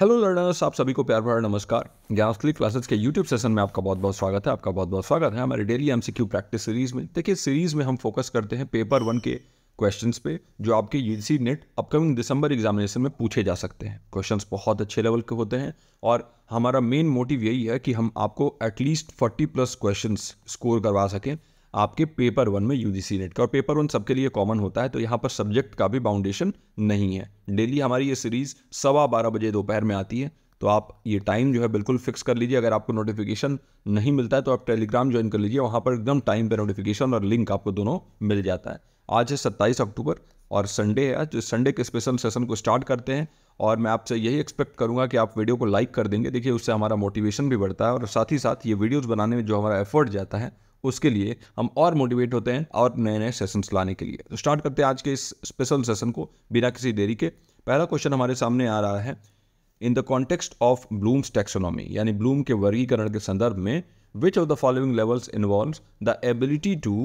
Hello learners आप सभी को प्यार भरा नमस्कार ज्ञान क्लिक क्लासेस के यूट्यूब सेशन में आपका बहुत बहुत स्वागत है आपका बहुत बहुत स्वागत है हमारे डेली एमसीक्यू प्रैक्टिस सीरीज में देखिए सीरीज में हम फोकस करते हैं पेपर वन के क्वेश्चंस पे जो आपके यूसी नेट अपकमिंग दिसंबर एग्जामिनेशन में पूछे जा सकते हैं क्वेश्चन बहुत अच्छे लेवल के होते हैं और हमारा मेन मोटिव यही है कि हम आपको at least forty plus question score करवा सकें आपके पेपर वन में यू जी नेट का और पेपर वन सबके लिए कॉमन होता है तो यहाँ पर सब्जेक्ट का भी बाउंडेशन नहीं है डेली हमारी ये सीरीज़ सवा बारह बजे दोपहर में आती है तो आप ये टाइम जो है बिल्कुल फिक्स कर लीजिए अगर आपको नोटिफिकेशन नहीं मिलता है तो आप टेलीग्राम ज्वाइन कर लीजिए वहाँ पर एकदम टाइम पर नोटिफिकेशन और लिंक आपको दोनों मिल जाता है आज है सत्ताईस अक्टूबर और संडे है जो तो संडे के स्पेशल सेशन को स्टार्ट करते हैं और मैं आपसे यही एक्सपेक्ट करूंगा कि आप वीडियो को लाइक कर देंगे देखिए उससे हमारा मोटिवेशन भी बढ़ता है और साथ ही साथ ये वीडियोज़ बनाने में जो हमारा एफर्ट जाता है उसके लिए हम और मोटिवेट होते हैं और नए नए सेशंस लाने के लिए तो स्टार्ट करते हैं आज के इस स्पेशल सेशन को बिना किसी देरी के पहला क्वेश्चन हमारे सामने आ रहा है in the context of Bloom's taxonomy यानी ब्लूम के वर्गीकरण के संदर्भ में which of the following levels involve the ability to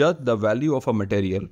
जज the value of a material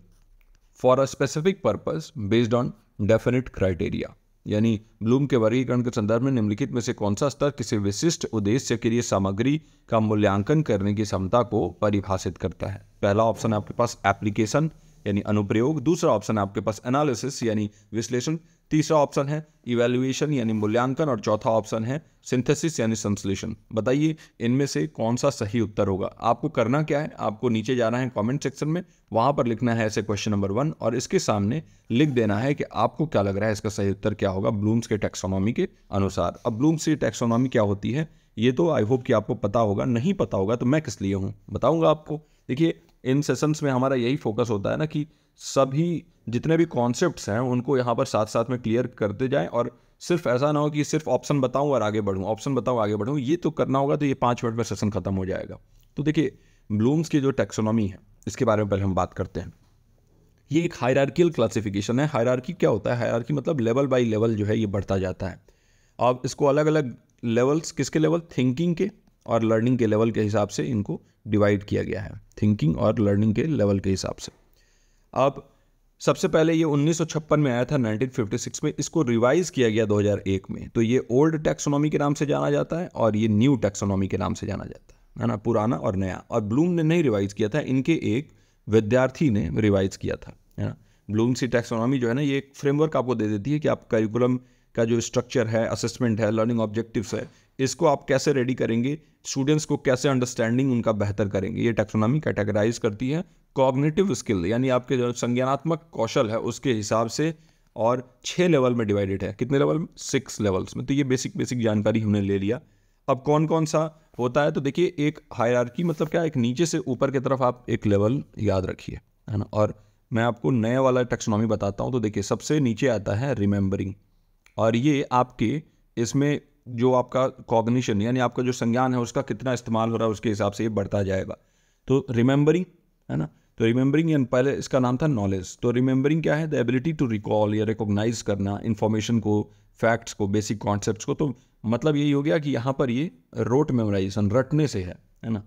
for a specific purpose based on definite criteria यानी ब्लूम के वर्गीकरण के संदर्भ में निम्नलिखित में से कौन सा स्तर किसी विशिष्ट उद्देश्य के लिए सामग्री का मूल्यांकन करने की क्षमता को परिभाषित करता है पहला ऑप्शन आपके पास एप्लीकेशन यानी अनुप्रयोग दूसरा ऑप्शन आपके पास एनालिसिस यानी विश्लेषण तीसरा ऑप्शन है इवेल्युएशन यानी मूल्यांकन और चौथा ऑप्शन है सिंथेसिस यानी संश्लेषण बताइए इनमें से कौन सा सही उत्तर होगा आपको करना क्या है आपको नीचे जाना है कमेंट सेक्शन में वहां पर लिखना है ऐसे क्वेश्चन नंबर वन और इसके सामने लिख देना है कि आपको क्या लग रहा है इसका सही उत्तर क्या होगा ब्लूम्स के टैक्सोनॉमी के अनुसार अब ब्लूम्स की टैक्सोनॉमी क्या होती है ये तो आई होप कि आपको पता होगा नहीं पता होगा तो मैं किस लिए हूँ बताऊँगा आपको देखिए इन सेशंस में हमारा यही फोकस होता है ना कि सभी जितने भी कॉन्सेप्ट्स हैं उनको यहाँ पर साथ साथ में क्लियर करते जाएं और सिर्फ ऐसा ना हो कि सिर्फ ऑप्शन बताऊं और आगे बढ़ूं ऑप्शन बताऊं आगे बढ़ूं ये तो करना होगा तो ये पाँच मिनट में सेशन खत्म हो जाएगा तो देखिए ब्लूम्स की जो टेक्सोनॉमी है इसके बारे में पहले हम बात करते हैं ये एक हायरार्किल क्लासिफिकेशन है हायरार्की क्या होता है हायरार्की मतलब लेवल बाई लेवल जो है ये बढ़ता जाता है अब इसको अलग अलग लेवल्स किसके लेवल थिंकिंग के और लर्निंग के लेवल के हिसाब से इनको डिवाइड किया गया है थिंकिंग और लर्निंग के लेवल के हिसाब से अब सबसे पहले ये 1956 में आया था 1956 में इसको रिवाइज किया गया 2001 में तो ये ओल्ड टैक्सोनॉमी के नाम से जाना जाता है और ये न्यू टैक्सोनॉमी के नाम से जाना जाता है है ना पुराना और नया और ब्लूम ने नहीं रिवाइज किया था इनके एक विद्यार्थी ने रिवाइज किया था है ना ब्लूम सी टैक्सोनॉमी जो है ना ये एक फ्रेमवर्क आपको दे देती है कि आप करिकुलम का जो स्ट्रक्चर है असेसमेंट है लर्निंग ऑब्जेक्टिव्स है इसको आप कैसे रेडी करेंगे स्टूडेंट्स को कैसे अंडरस्टैंडिंग उनका बेहतर करेंगे ये टैक्सोनॉमी कैटेगराइज करती है कॉग्निटिव स्किल यानी आपके जो संज्ञानात्मक कौशल है उसके हिसाब से और छः लेवल में डिवाइडेड है कितने लेवल में सिक्स लेवल्स में तो ये बेसिक बेसिक जानकारी हमने ले लिया अब कौन कौन सा होता है तो देखिए एक हायरार्की मतलब क्या एक नीचे से ऊपर की तरफ आप एक लेवल याद रखिए है ना और मैं आपको नया वाला टेक्सोनॉमी बताता हूँ तो देखिए सबसे नीचे आता है रिमेंबरिंग और ये आपके इसमें जो आपका कॉग्निशन यानी आपका जो संज्ञान है उसका कितना इस्तेमाल हो रहा है उसके हिसाब से ये बढ़ता जाएगा तो रिमेंबरिंग है ना तो रिमेंबरिंग एन पहले इसका नाम था नॉलेज तो रिमेंबरिंग क्या है द एबिलिटी टू रिकॉल या रिकोगनाइज करना इन्फॉर्मेशन को फैक्ट्स को बेसिक कॉन्सेप्ट को तो मतलब यही हो गया कि यहाँ पर ये रोट मेमोराइजेशन रटने से है है ना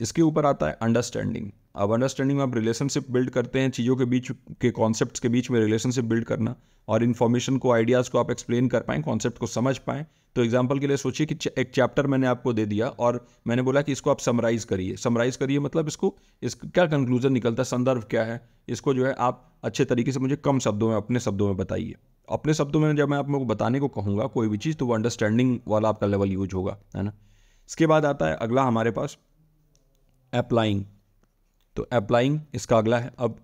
इसके ऊपर आता है अंडरस्टैंडिंग अब अंडरस्टैंडिंग में आप रिलेशनशिप बिल्ड करते हैं चीज़ों के बीच के कॉन्सेप्ट के बीच में रिलेशनशिप बिल्ड करना और इन्फॉर्मेशन को आइडियाज़ को आप एक्सप्लेन कर पाएँ कॉन्सेप्ट को समझ पाएँ तो एग्जाम्पल के लिए सोचिए कि एक चैप्टर मैंने आपको दे दिया और मैंने बोला कि इसको आप समराइज करिए समराइज करिए मतलब इसको इस क्या कंक्लूजन निकलता है संदर्भ क्या है इसको जो है आप अच्छे तरीके से मुझे कम शब्दों में अपने शब्दों में बताइए अपने शब्दों में जब मैं आप लोग बताने को कहूँगा कोई भी चीज़ तो वो अंडरस्टैंडिंग वाला आपका लेवल यूज होगा है ना इसके बाद आता है अगला हमारे पास अप्लाइंग तो अप्लाइंग इसका अगला है अब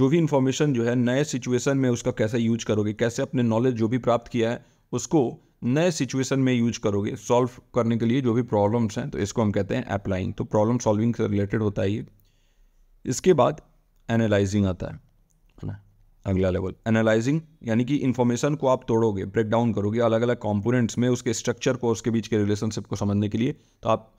जो भी इंफॉर्मेशन जो है नए सिचुएशन में उसका कैसे यूज करोगे कैसे अपने नॉलेज जो भी प्राप्त किया है उसको नए सिचुएशन में यूज करोगे सॉल्व करने के लिए जो भी प्रॉब्लम्स हैं तो इसको हम कहते हैं अप्लाइंग तो प्रॉब्लम सॉल्विंग से रिलेटेड होता है ये इसके बाद एनालाइजिंग आता है ना अगला लेवल एनालाइजिंग यानी कि इन्फॉर्मेशन को आप तोड़ोगे ब्रेक डाउन करोगे अलग अलग कॉम्पोनेंट्स में उसके स्ट्रक्चर को उसके बीच के रिलेशनशिप को समझने के लिए तो आप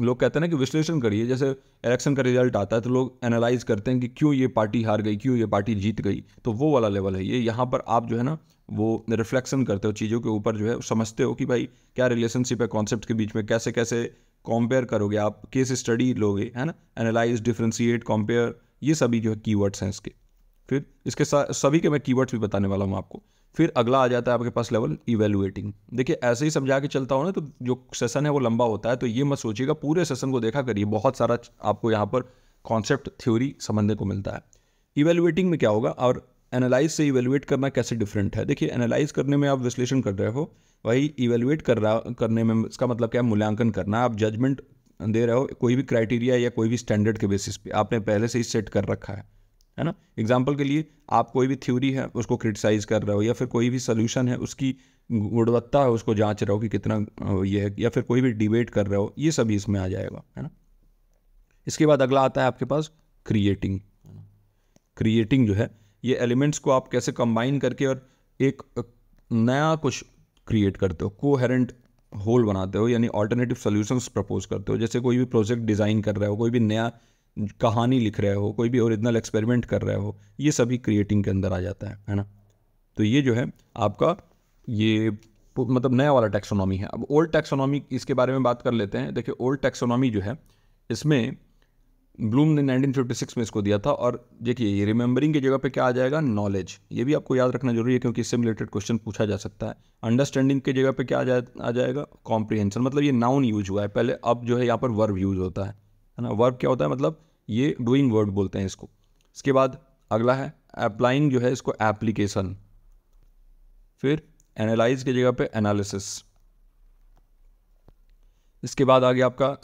लोग कहते हैं ना कि विश्लेषण करिए जैसे इलेक्शन का रिजल्ट आता है तो लोग एनालाइज करते हैं कि क्यों ये पार्टी हार गई क्यों ये पार्टी जीत गई तो वो वाला लेवल है ये यहाँ पर आप जो है ना वो रिफ्लेक्शन करते हो चीज़ों के ऊपर जो है समझते हो कि भाई क्या रिलेशनशिप है कॉन्सेप्ट के बीच में कैसे कैसे कंपेयर करोगे आप केस स्टडी लोगे है ना एनालाइज डिफ्रेंशिएट कंपेयर ये सभी जो है कीवर्ड्स हैं इसके फिर इसके सभी के मैं कीवर्ड्स भी बताने वाला हूँ आपको फिर अगला आ जाता है आपके पास लेवल इवेलुएटिंग देखिए ऐसे ही समझा के चलता हूँ ना तो जो सेशन है वो लंबा होता है तो ये मत सोचिएगा पूरे सेशन को देखा करिए बहुत सारा आपको यहाँ पर कॉन्सेप्ट थ्योरी समझने को मिलता है इवेलुएटिंग में क्या होगा और एनालाइज से इवेलुएट करना कैसे डिफरेंट है देखिए एनालाइज करने में आप विश्लेषण कर रहे हो वही इवेलुएट कर रहा करने में इसका मतलब क्या है मूल्यांकन करना आप जजमेंट दे रहे हो कोई भी क्राइटेरिया या कोई भी स्टैंडर्ड के बेसिस पे आपने पहले से ही सेट कर रखा है है ना एग्जाम्पल के लिए आप कोई भी थ्योरी है उसको क्रिटिसाइज़ कर रहे हो या फिर कोई भी सोल्यूशन है उसकी गुणवत्ता है उसको जांच रहे हो कि कितना ये है या फिर कोई भी डिबेट कर रहे हो ये सभी इसमें आ जाएगा है ना इसके बाद अगला आता है आपके पास क्रिएटिंग क्रिएटिंग जो है ये एलिमेंट्स को आप कैसे कंबाइन करके और एक नया कुछ क्रिएट करते हो कोहेरेंट होल बनाते हो यानी ऑल्टरनेटिव सोल्यूशंस प्रपोज करते हो जैसे कोई भी प्रोजेक्ट डिज़ाइन कर रहे हो कोई भी नया कहानी लिख रहे हो कोई भी ओरिजिनल एक्सपेरिमेंट कर रहे हो ये सभी क्रिएटिंग के अंदर आ जाता है है ना तो ये जो है आपका ये मतलब नया वाला टैक्सोनॉमी है अब ओल्ड टैक्सोनॉमी इसके बारे में बात कर लेते हैं देखिए ओल्ड टैक्सोनॉमी जो है इसमें ब्लूम ने 1956 में इसको दिया था और देखिए ये रिमेंबरिंग की जगह पे क्या आ जाएगा नॉलेज ये भी आपको याद रखना जरूरी है क्योंकि इससे रिलेटेड क्वेश्चन पूछा जा सकता है अंडरस्टैंडिंग की जगह पे क्या आ, जाएगा कॉम्प्रीहेंशन मतलब ये नाउन यूज हुआ है पहले अब जो है यहाँ पर वर्ब यूज होता है है ना वर्ब क्या होता है मतलब ये डूइंग वर्ड बोलते हैं इसको इसके बाद अगला है अप्लाइंग जो है इसको एप्लीकेशन फिर एनालाइज की जगह पे एनालिसिस इसके बाद आ गया आपका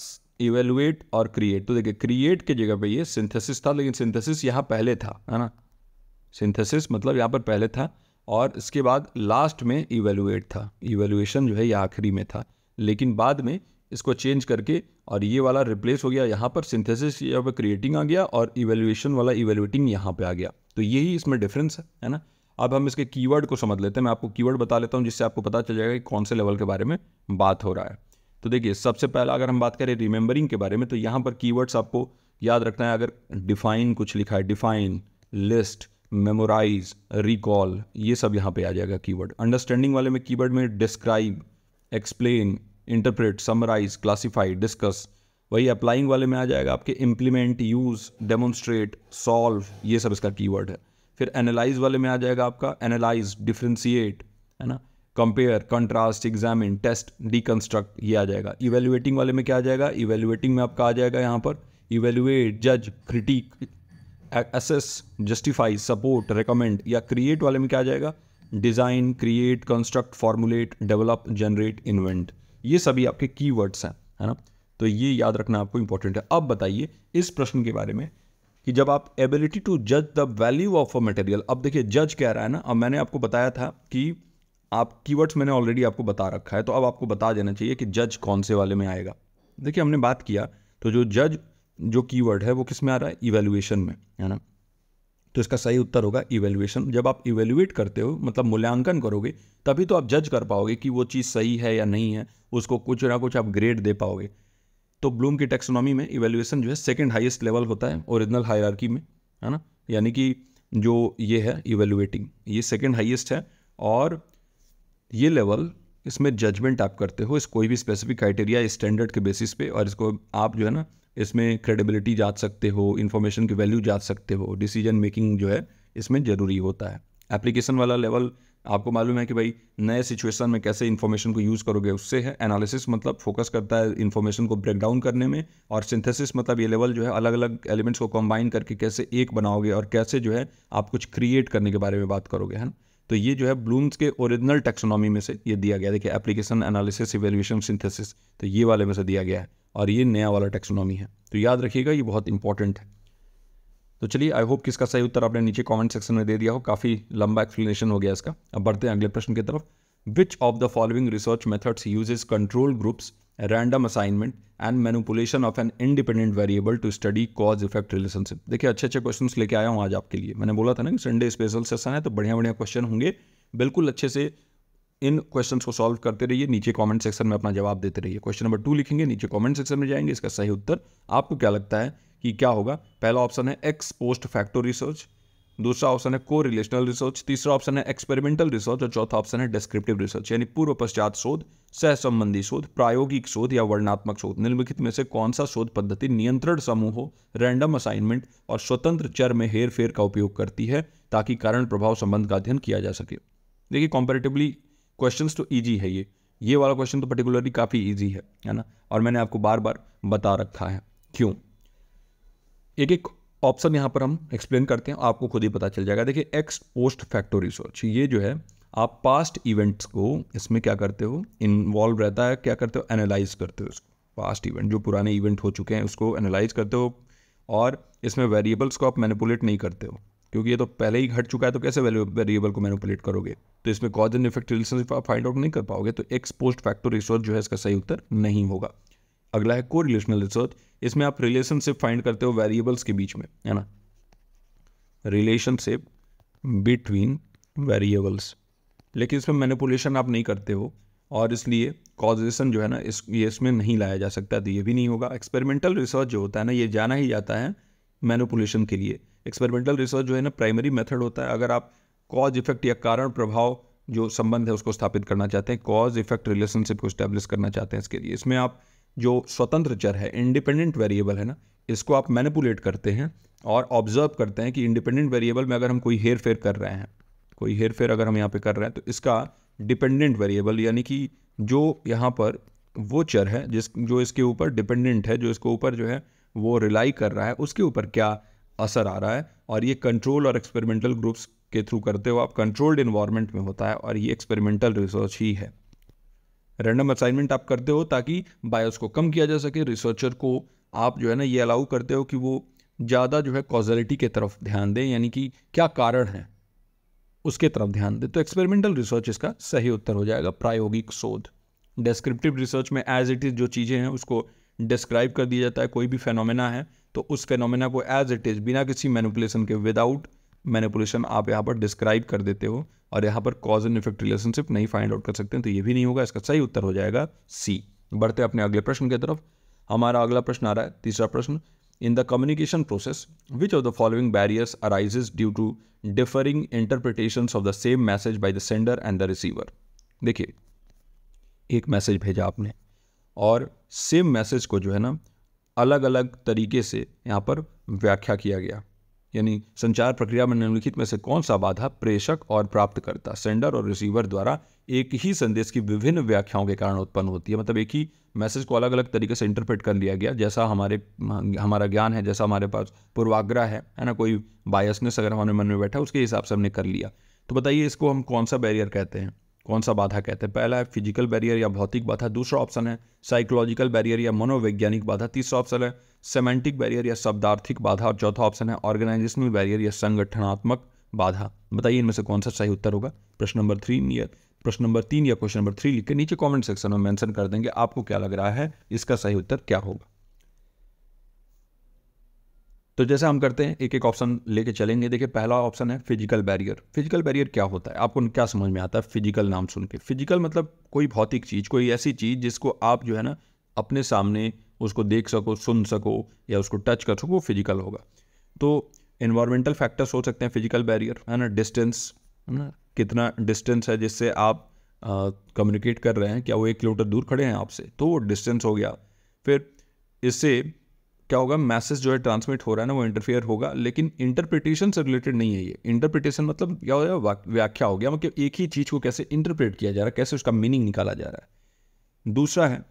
इवेलुएट और क्रिएट तो देखिए क्रिएट के जगह पे ये सिंथेसिस था लेकिन सिंथेसिस यहाँ पहले था है ना सिंथेसिस मतलब यहाँ पर पहले था और इसके बाद लास्ट में इवेलुएट था इवेलुएशन जो है ये आखिरी में था लेकिन बाद में इसको चेंज करके और ये वाला रिप्लेस हो गया यहाँ पर सिंथेसिस यहाँ पर क्रिएटिंग आ गया और इवेल्युएशन वाला इवेल्युएटिंग यहाँ पे आ गया तो यही इसमें डिफरेंस है है ना अब हम इसके कीवर्ड को समझ लेते हैं मैं आपको कीवर्ड बता लेता हूँ जिससे आपको पता चल जाएगा कि कौन से लेवल के बारे में बात हो रहा है तो देखिए सबसे पहला अगर हम बात करें रिमेंबरिंग के बारे में तो यहाँ पर की आपको याद रखना है अगर डिफाइन कुछ लिखा है डिफाइन लिस्ट मेमोराइज रिकॉल ये सब यहाँ पे आ जाएगा कीवर्ड अंडरस्टैंडिंग वाले में कीवर्ड में describe explain interpret summarise classify discuss वही अप्लाइंग वाले में आ जाएगा आपके इम्प्लीमेंट यूज़ डेमोन्स्ट्रेट सॉल्व ये सब इसका कीवर्ड है फिर एनालाइज वाले में आ जाएगा आपका एनालाइज डिफ्रेंसीट है ना compare contrast examine test deconstruct ये आ जाएगा इवेल्युएटिंग वाले में क्या आ जाएगा इवेल्युएटिंग में आपका आ जाएगा यहाँ पर इवेल्युएट जज critique assess justify support recommend या क्रिएट वाले में क्या आ जाएगा design create construct formulate develop generate invent ये सभी आपके वर्ड्स हैं है ना तो ये याद रखना आपको इंपॉर्टेंट है अब बताइए इस प्रश्न के बारे में कि जब आप एबिलिटी टू जज the value of a material अब देखिए जज कह रहा है ना अब मैंने आपको बताया था कि आप कीवर्ड्स मैंने ऑलरेडी आपको बता रखा है तो अब आपको बता देना चाहिए कि जज कौन से वाले में आएगा देखिए हमने बात किया तो जो जज जो कीवर्ड है वो किस में आ रहा है इवेल्युएशन में है ना तो इसका सही उत्तर होगा इवेल्युएशन जब आप इवेल्युएट करते हो मतलब मूल्यांकन करोगे तभी तो आप जज कर पाओगे कि वो चीज़ सही है या नहीं है उसको कुछ ना कुछ आप ग्रेड दे पाओगे तो ब्लूम की टेक्सोनॉमी में इवेल्युएशन जो है सेकेंड हाइस्ट लेवल होता है ओरिजिनल हायरार्की में है ना यानी कि जो ये है इवेल्युएटिंग ये सेकेंड हाइएस्ट है और ये लेवल इसमें जजमेंट आप करते हो इस कोई भी स्पेसिफिक क्राइटेरिया स्टैंडर्ड के बेसिस पे और इसको आप जो है ना इसमें क्रेडिबिलिटी जाँच सकते हो इन्फॉर्मेशन की वैल्यू जाँच सकते हो डिसीजन मेकिंग जो है इसमें ज़रूरी होता है एप्लीकेशन वाला लेवल आपको मालूम है कि भाई नए सिचुएशन में कैसे इन्फॉर्मेशन को यूज़ करोगे उससे है एनालिसिस मतलब फोकस करता है इन्फॉर्मेशन को ब्रेक डाउन करने में और सिंथेसिस मतलब ये लेवल जो है अलग अलग एलिमेंट्स को कंबाइन करके कैसे एक बनाओगे और कैसे जो है आप कुछ क्रिएट करने के बारे में बात करोगे है ना तो ये जो है ब्लूम्स के ओरिजिनल टेक्सोनॉमी में से ये दिया गया देखिए एप्लीकेशन एनालिसिस इवेल्यूशन सिंथेसिस तो ये वाले में से दिया गया है और ये नया वाला टेक्सोनॉमी है तो याद रखिएगा ये बहुत इंपॉर्टेंट है तो चलिए आई होप किसका सही उत्तर आपने नीचे कमेंट सेक्शन में दे दिया हो काफ़ी लंबा एक्सप्लेनेशन हो गया इसका अब बढ़ते हैं अगले प्रश्न की तरफ which of the following research methods uses control groups random assignment and manipulation of an independent variable to study cause effect relationship देखिए अच्छे अच्छे क्वेश्चन लेके आया हूँ आज आपके लिए मैंने बोला था ना कि संडे स्पेशल सेशन है तो बढ़िया बढ़िया क्वेश्चन होंगे बिल्कुल अच्छे से इन क्वेश्चन को सॉल्व करते रहिए नीचे कॉमेंट सेक्शन में अपना जवाब देते रहिए क्वेश्चन नंबर टू लिखेंगे नीचे कॉमेंट सेक्शन में जाएंगे इसका सही उत्तर आपको क्या लगता है कि क्या होगा पहला ऑप्शन है एक्स पोस्ट फैक्टो रिसर्च दूसरा ऑप्शन है को रिलेशनल रिसर्च तीसरा ऑप्शन है एक्सपेरिमेंटल रिसर्च और चौथा ऑप्शन है डिस्क्रिप्टिव रिसर्च यानी पूर्व पश्चात शोध सहसंबंधी शोध प्रायोगिक शोध या वर्णात्मक शोध निम्नलिखित में से कौन सा शोध पद्धति नियंत्रण समूह रैंडम असाइनमेंट और स्वतंत्र चर में हेर फेर का उपयोग करती है ताकि कारण प्रभाव संबंध का अध्ययन किया जा सके देखिए कॉम्पेरेटिवली क्वेश्चन तो ईजी है ये ये वाला क्वेश्चन तो पर्टिकुलरली काफ़ी ईजी है है ना और मैंने आपको बार बार बता रखा है क्यों एक एक ऑप्शन यहाँ पर हम एक्सप्लेन करते हैं आपको खुद ही पता चल जाएगा देखिए एक्स पोस्ट फैक्टो रिसर्च ये जो है आप पास्ट इवेंट्स को इसमें क्या करते हो इन्वॉल्व रहता है क्या करते हो एनालाइज करते हो उसको पास्ट इवेंट जो पुराने इवेंट हो चुके हैं उसको एनालाइज करते हो और इसमें वेरिएबल्स को आप मैनिपुलेट नहीं करते हो क्योंकि ये तो पहले ही घट चुका है तो कैसे वेरिएबल को मैनिपुलेट करोगे तो इसमें कॉज एंड इफेक्ट रिलेशनशिप आप फाइंड आउट नहीं कर पाओगे तो एक्स पोस्ट फैक्टो रिसर्च जो है इसका सही उत्तर नहीं होगा अगला है को रिलेशनल रिसर्च इसमें आप रिलेशनशिप फाइंड करते हो वेरिएबल्स के बीच में है ना रिलेशनशिप बिटवीन वेरिएबल्स लेकिन इसमें मैनिपुलेशन आप नहीं करते हो और इसलिए कॉजेशन जो है ना इस ये इसमें नहीं लाया जा सकता तो ये भी नहीं होगा एक्सपेरिमेंटल रिसर्च जो होता है ना ये जाना ही जाता है मैनिपुलेशन के लिए एक्सपेरिमेंटल रिसर्च जो है ना प्राइमरी मेथड होता है अगर आप कॉज इफेक्ट या कारण प्रभाव जो संबंध है उसको स्थापित करना चाहते हैं कॉज इफेक्ट रिलेशनशिप को स्टैब्लिश करना चाहते हैं इसके लिए इसमें आप जो स्वतंत्र चर है इंडिपेंडेंट वेरिएबल है ना इसको आप मैनिपुलेट करते हैं और ऑब्जर्व करते हैं कि इंडिपेंडेंट वेरिएबल में अगर हम कोई हेर फेर कर रहे हैं कोई हेर फेर अगर हम यहाँ पे कर रहे हैं तो इसका डिपेंडेंट वेरिएबल यानी कि जो यहाँ पर वो चर है जिस जो इसके ऊपर डिपेंडेंट है जो इसके ऊपर जो है वो रिलाई कर रहा है उसके ऊपर क्या असर आ रहा है और ये कंट्रोल और एक्सपेरिमेंटल ग्रुप्स के थ्रू करते हो आप कंट्रोल्ड इन्वायरमेंट में होता है और ये एक्सपेरिमेंटल रिसर्च ही है रैंडम असाइनमेंट आप करते हो ताकि बायोस को कम किया जा सके रिसर्चर को आप जो है ना ये अलाउ करते हो कि वो ज़्यादा जो है कॉजलिटी के तरफ ध्यान दें यानी कि क्या कारण है उसके तरफ ध्यान दें तो एक्सपेरिमेंटल रिसर्च इसका सही उत्तर हो जाएगा प्रायोगिक शोध डिस्क्रिप्टिव रिसर्च में एज इट इज़ जो चीज़ें हैं उसको डिस्क्राइब कर दिया जाता है कोई भी फेनोमेना है तो उस फेनोमेना को एज इट इज़ बिना किसी मैनुपलेसन के विदाउट मैनिपुलेशन आप यहाँ पर डिस्क्राइब कर देते हो और यहाँ पर कॉज एंड इफेक्ट रिलेशनशिप नहीं फाइंड आउट कर सकते हैं तो ये भी नहीं होगा इसका सही उत्तर हो जाएगा सी बढ़ते अपने अगले प्रश्न की तरफ हमारा अगला प्रश्न आ रहा है तीसरा प्रश्न in the communication process which of the following barriers arises due to differing interpretation of the same message by the sender and the receiver देखिए एक मैसेज भेजा आपने और सेम मैसेज को जो है ना अलग अलग तरीके से यहाँ पर व्याख्या किया गया यानी संचार प्रक्रिया में निम्नलिखित में से कौन सा बाधा प्रेषक और प्राप्तकर्ता सेंडर और रिसीवर द्वारा एक ही संदेश की विभिन्न व्याख्याओं के कारण उत्पन्न होती है मतलब एक ही मैसेज को अलग अलग तरीके से इंटरप्रेट कर लिया गया जैसा हमारे हमारा ज्ञान है जैसा हमारे पास पूर्वाग्रह है है ना कोई बायसनेस अगर हमारे मन में बैठा उसके हिसाब से हमने कर लिया तो बताइए इसको हम कौन सा बैरियर कहते हैं कौन सा बाधा कहते हैं पहला है फिजिकल बैरियर या भौतिक बाधा दूसरा ऑप्शन है साइकोलॉजिकल बैरियर या मनोवैज्ञानिक बाधा तीसरा ऑप्शन है सेमेंटिक बैरियर या शब्दार्थिक बाधा और चौथा ऑप्शन है ऑर्गेनाइजेशनल बैरियर या संगठनात्मक बाधा बताइए इनमें से कौन सा सही उत्तर होगा प्रश्न नंबर थ्री या प्रश्न नंबर तीन या क्वेश्चन नंबर थ्री लिख के नीचे कॉमेंट सेक्शन में मैंशन कर देंगे आपको क्या लग रहा है इसका सही उत्तर क्या होगा तो जैसे हम करते हैं एक एक ऑप्शन लेके चलेंगे देखिए पहला ऑप्शन है फिजिकल बैरियर फिजिकल बैरियर क्या होता है आपको क्या समझ में आता है फिजिकल नाम सुन के फिजिकल मतलब कोई भौतिक चीज़ कोई ऐसी चीज़ जिसको आप जो है ना अपने सामने उसको देख सको सुन सको या उसको टच कर सको वो फिजिकल होगा तो इन्वायरमेंटल फैक्टर्स हो सकते हैं फिजिकल बैरियर है ना डिस्टेंस है ना कितना डिस्टेंस है जिससे आप कम्युनिकेट कर रहे हैं क्या वो एक किलोमीटर दूर खड़े हैं आपसे तो वो डिस्टेंस हो गया फिर इससे क्या होगा मैसेज जो है ट्रांसमिट हो रहा है ना वो इंटरफेयर होगा लेकिन इंटरप्रिटेशन से रिलेटेड नहीं है ये इंटरप्रिटेशन मतलब क्या हो गया व्याख्या हो गया मतलब एक ही चीज़ को कैसे इंटरप्रेट किया जा रहा है कैसे उसका मीनिंग निकाला जा रहा है दूसरा है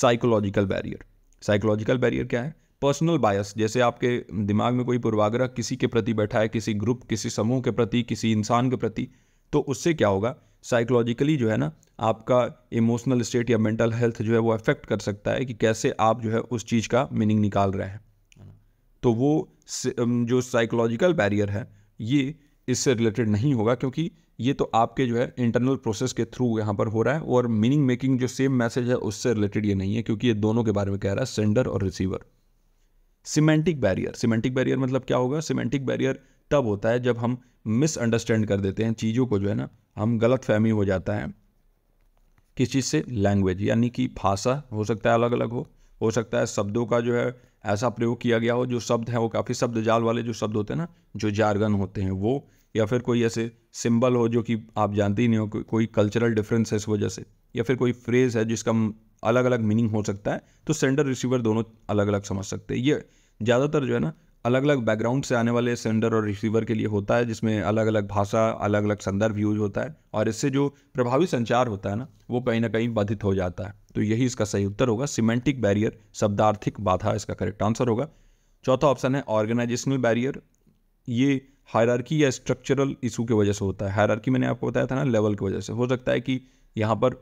साइकोलॉजिकल बैरियर साइकोलॉजिकल बैरियर क्या है पर्सनल बायस जैसे आपके दिमाग में कोई पूर्वाग्रह किसी के प्रति बैठा है किसी ग्रुप किसी समूह के प्रति किसी इंसान के प्रति तो उससे क्या होगा साइकोलॉजिकली जो है ना आपका इमोशनल स्टेट या मेंटल हेल्थ जो है वो अफेक्ट कर सकता है कि कैसे आप जो है उस चीज़ का मीनिंग निकाल रहे हैं तो वो जो साइकोलॉजिकल बैरियर है ये इससे रिलेटेड नहीं होगा क्योंकि ये तो आपके जो है इंटरनल प्रोसेस के थ्रू यहाँ पर हो रहा है और मीनिंग मेकिंग जो सेम मैसेज है उससे रिलेटेड ये नहीं है क्योंकि ये दोनों के बारे में कह रहा है सेंडर और receiver semantic barrier semantic barrier मतलब क्या होगा सीमेंटिक बैरियर तब होता है जब हम मिसअंडरस्टैंड कर देते हैं चीज़ों को जो है ना हम गलत फहमी हो जाता है किस चीज़ से लैंग्वेज यानी कि भाषा हो सकता है अलग अलग हो हो सकता है शब्दों का जो है ऐसा प्रयोग किया गया हो जो शब्द हैं वो काफ़ी शब्द जाल वाले जो शब्द होते हैं ना जो जारगन होते हैं वो या फिर कोई ऐसे सिंबल हो जो कि आप जानते ही नहीं हो को, कोई कल्चरल डिफरेंस है इस वजह से या फिर कोई फ्रेज़ है जिसका अलग अलग मीनिंग हो सकता है तो सेंडर रिसीवर दोनों अलग अलग समझ सकते हैं ये ज़्यादातर जो है ना अलग अलग बैकग्राउंड से आने वाले सेंडर और रिसीवर के लिए होता है जिसमें अलग अलग भाषा अलग अलग संदर्भ यूज होता है और इससे जो प्रभावी संचार होता है ना वो कहीं ना कहीं बाधित हो जाता है तो यही इसका सही उत्तर होगा सिमेंटिक बैरियर शब्दार्थिक बाधा इसका करेक्ट आंसर होगा चौथा ऑप्शन है ऑर्गेनाइजेशनल बैरियर ये हायरार्की या स्ट्रक्चरल इशू की वजह से होता है हायरार्की मैंने आपको बताया था ना लेवल की वजह से हो सकता है कि यहाँ पर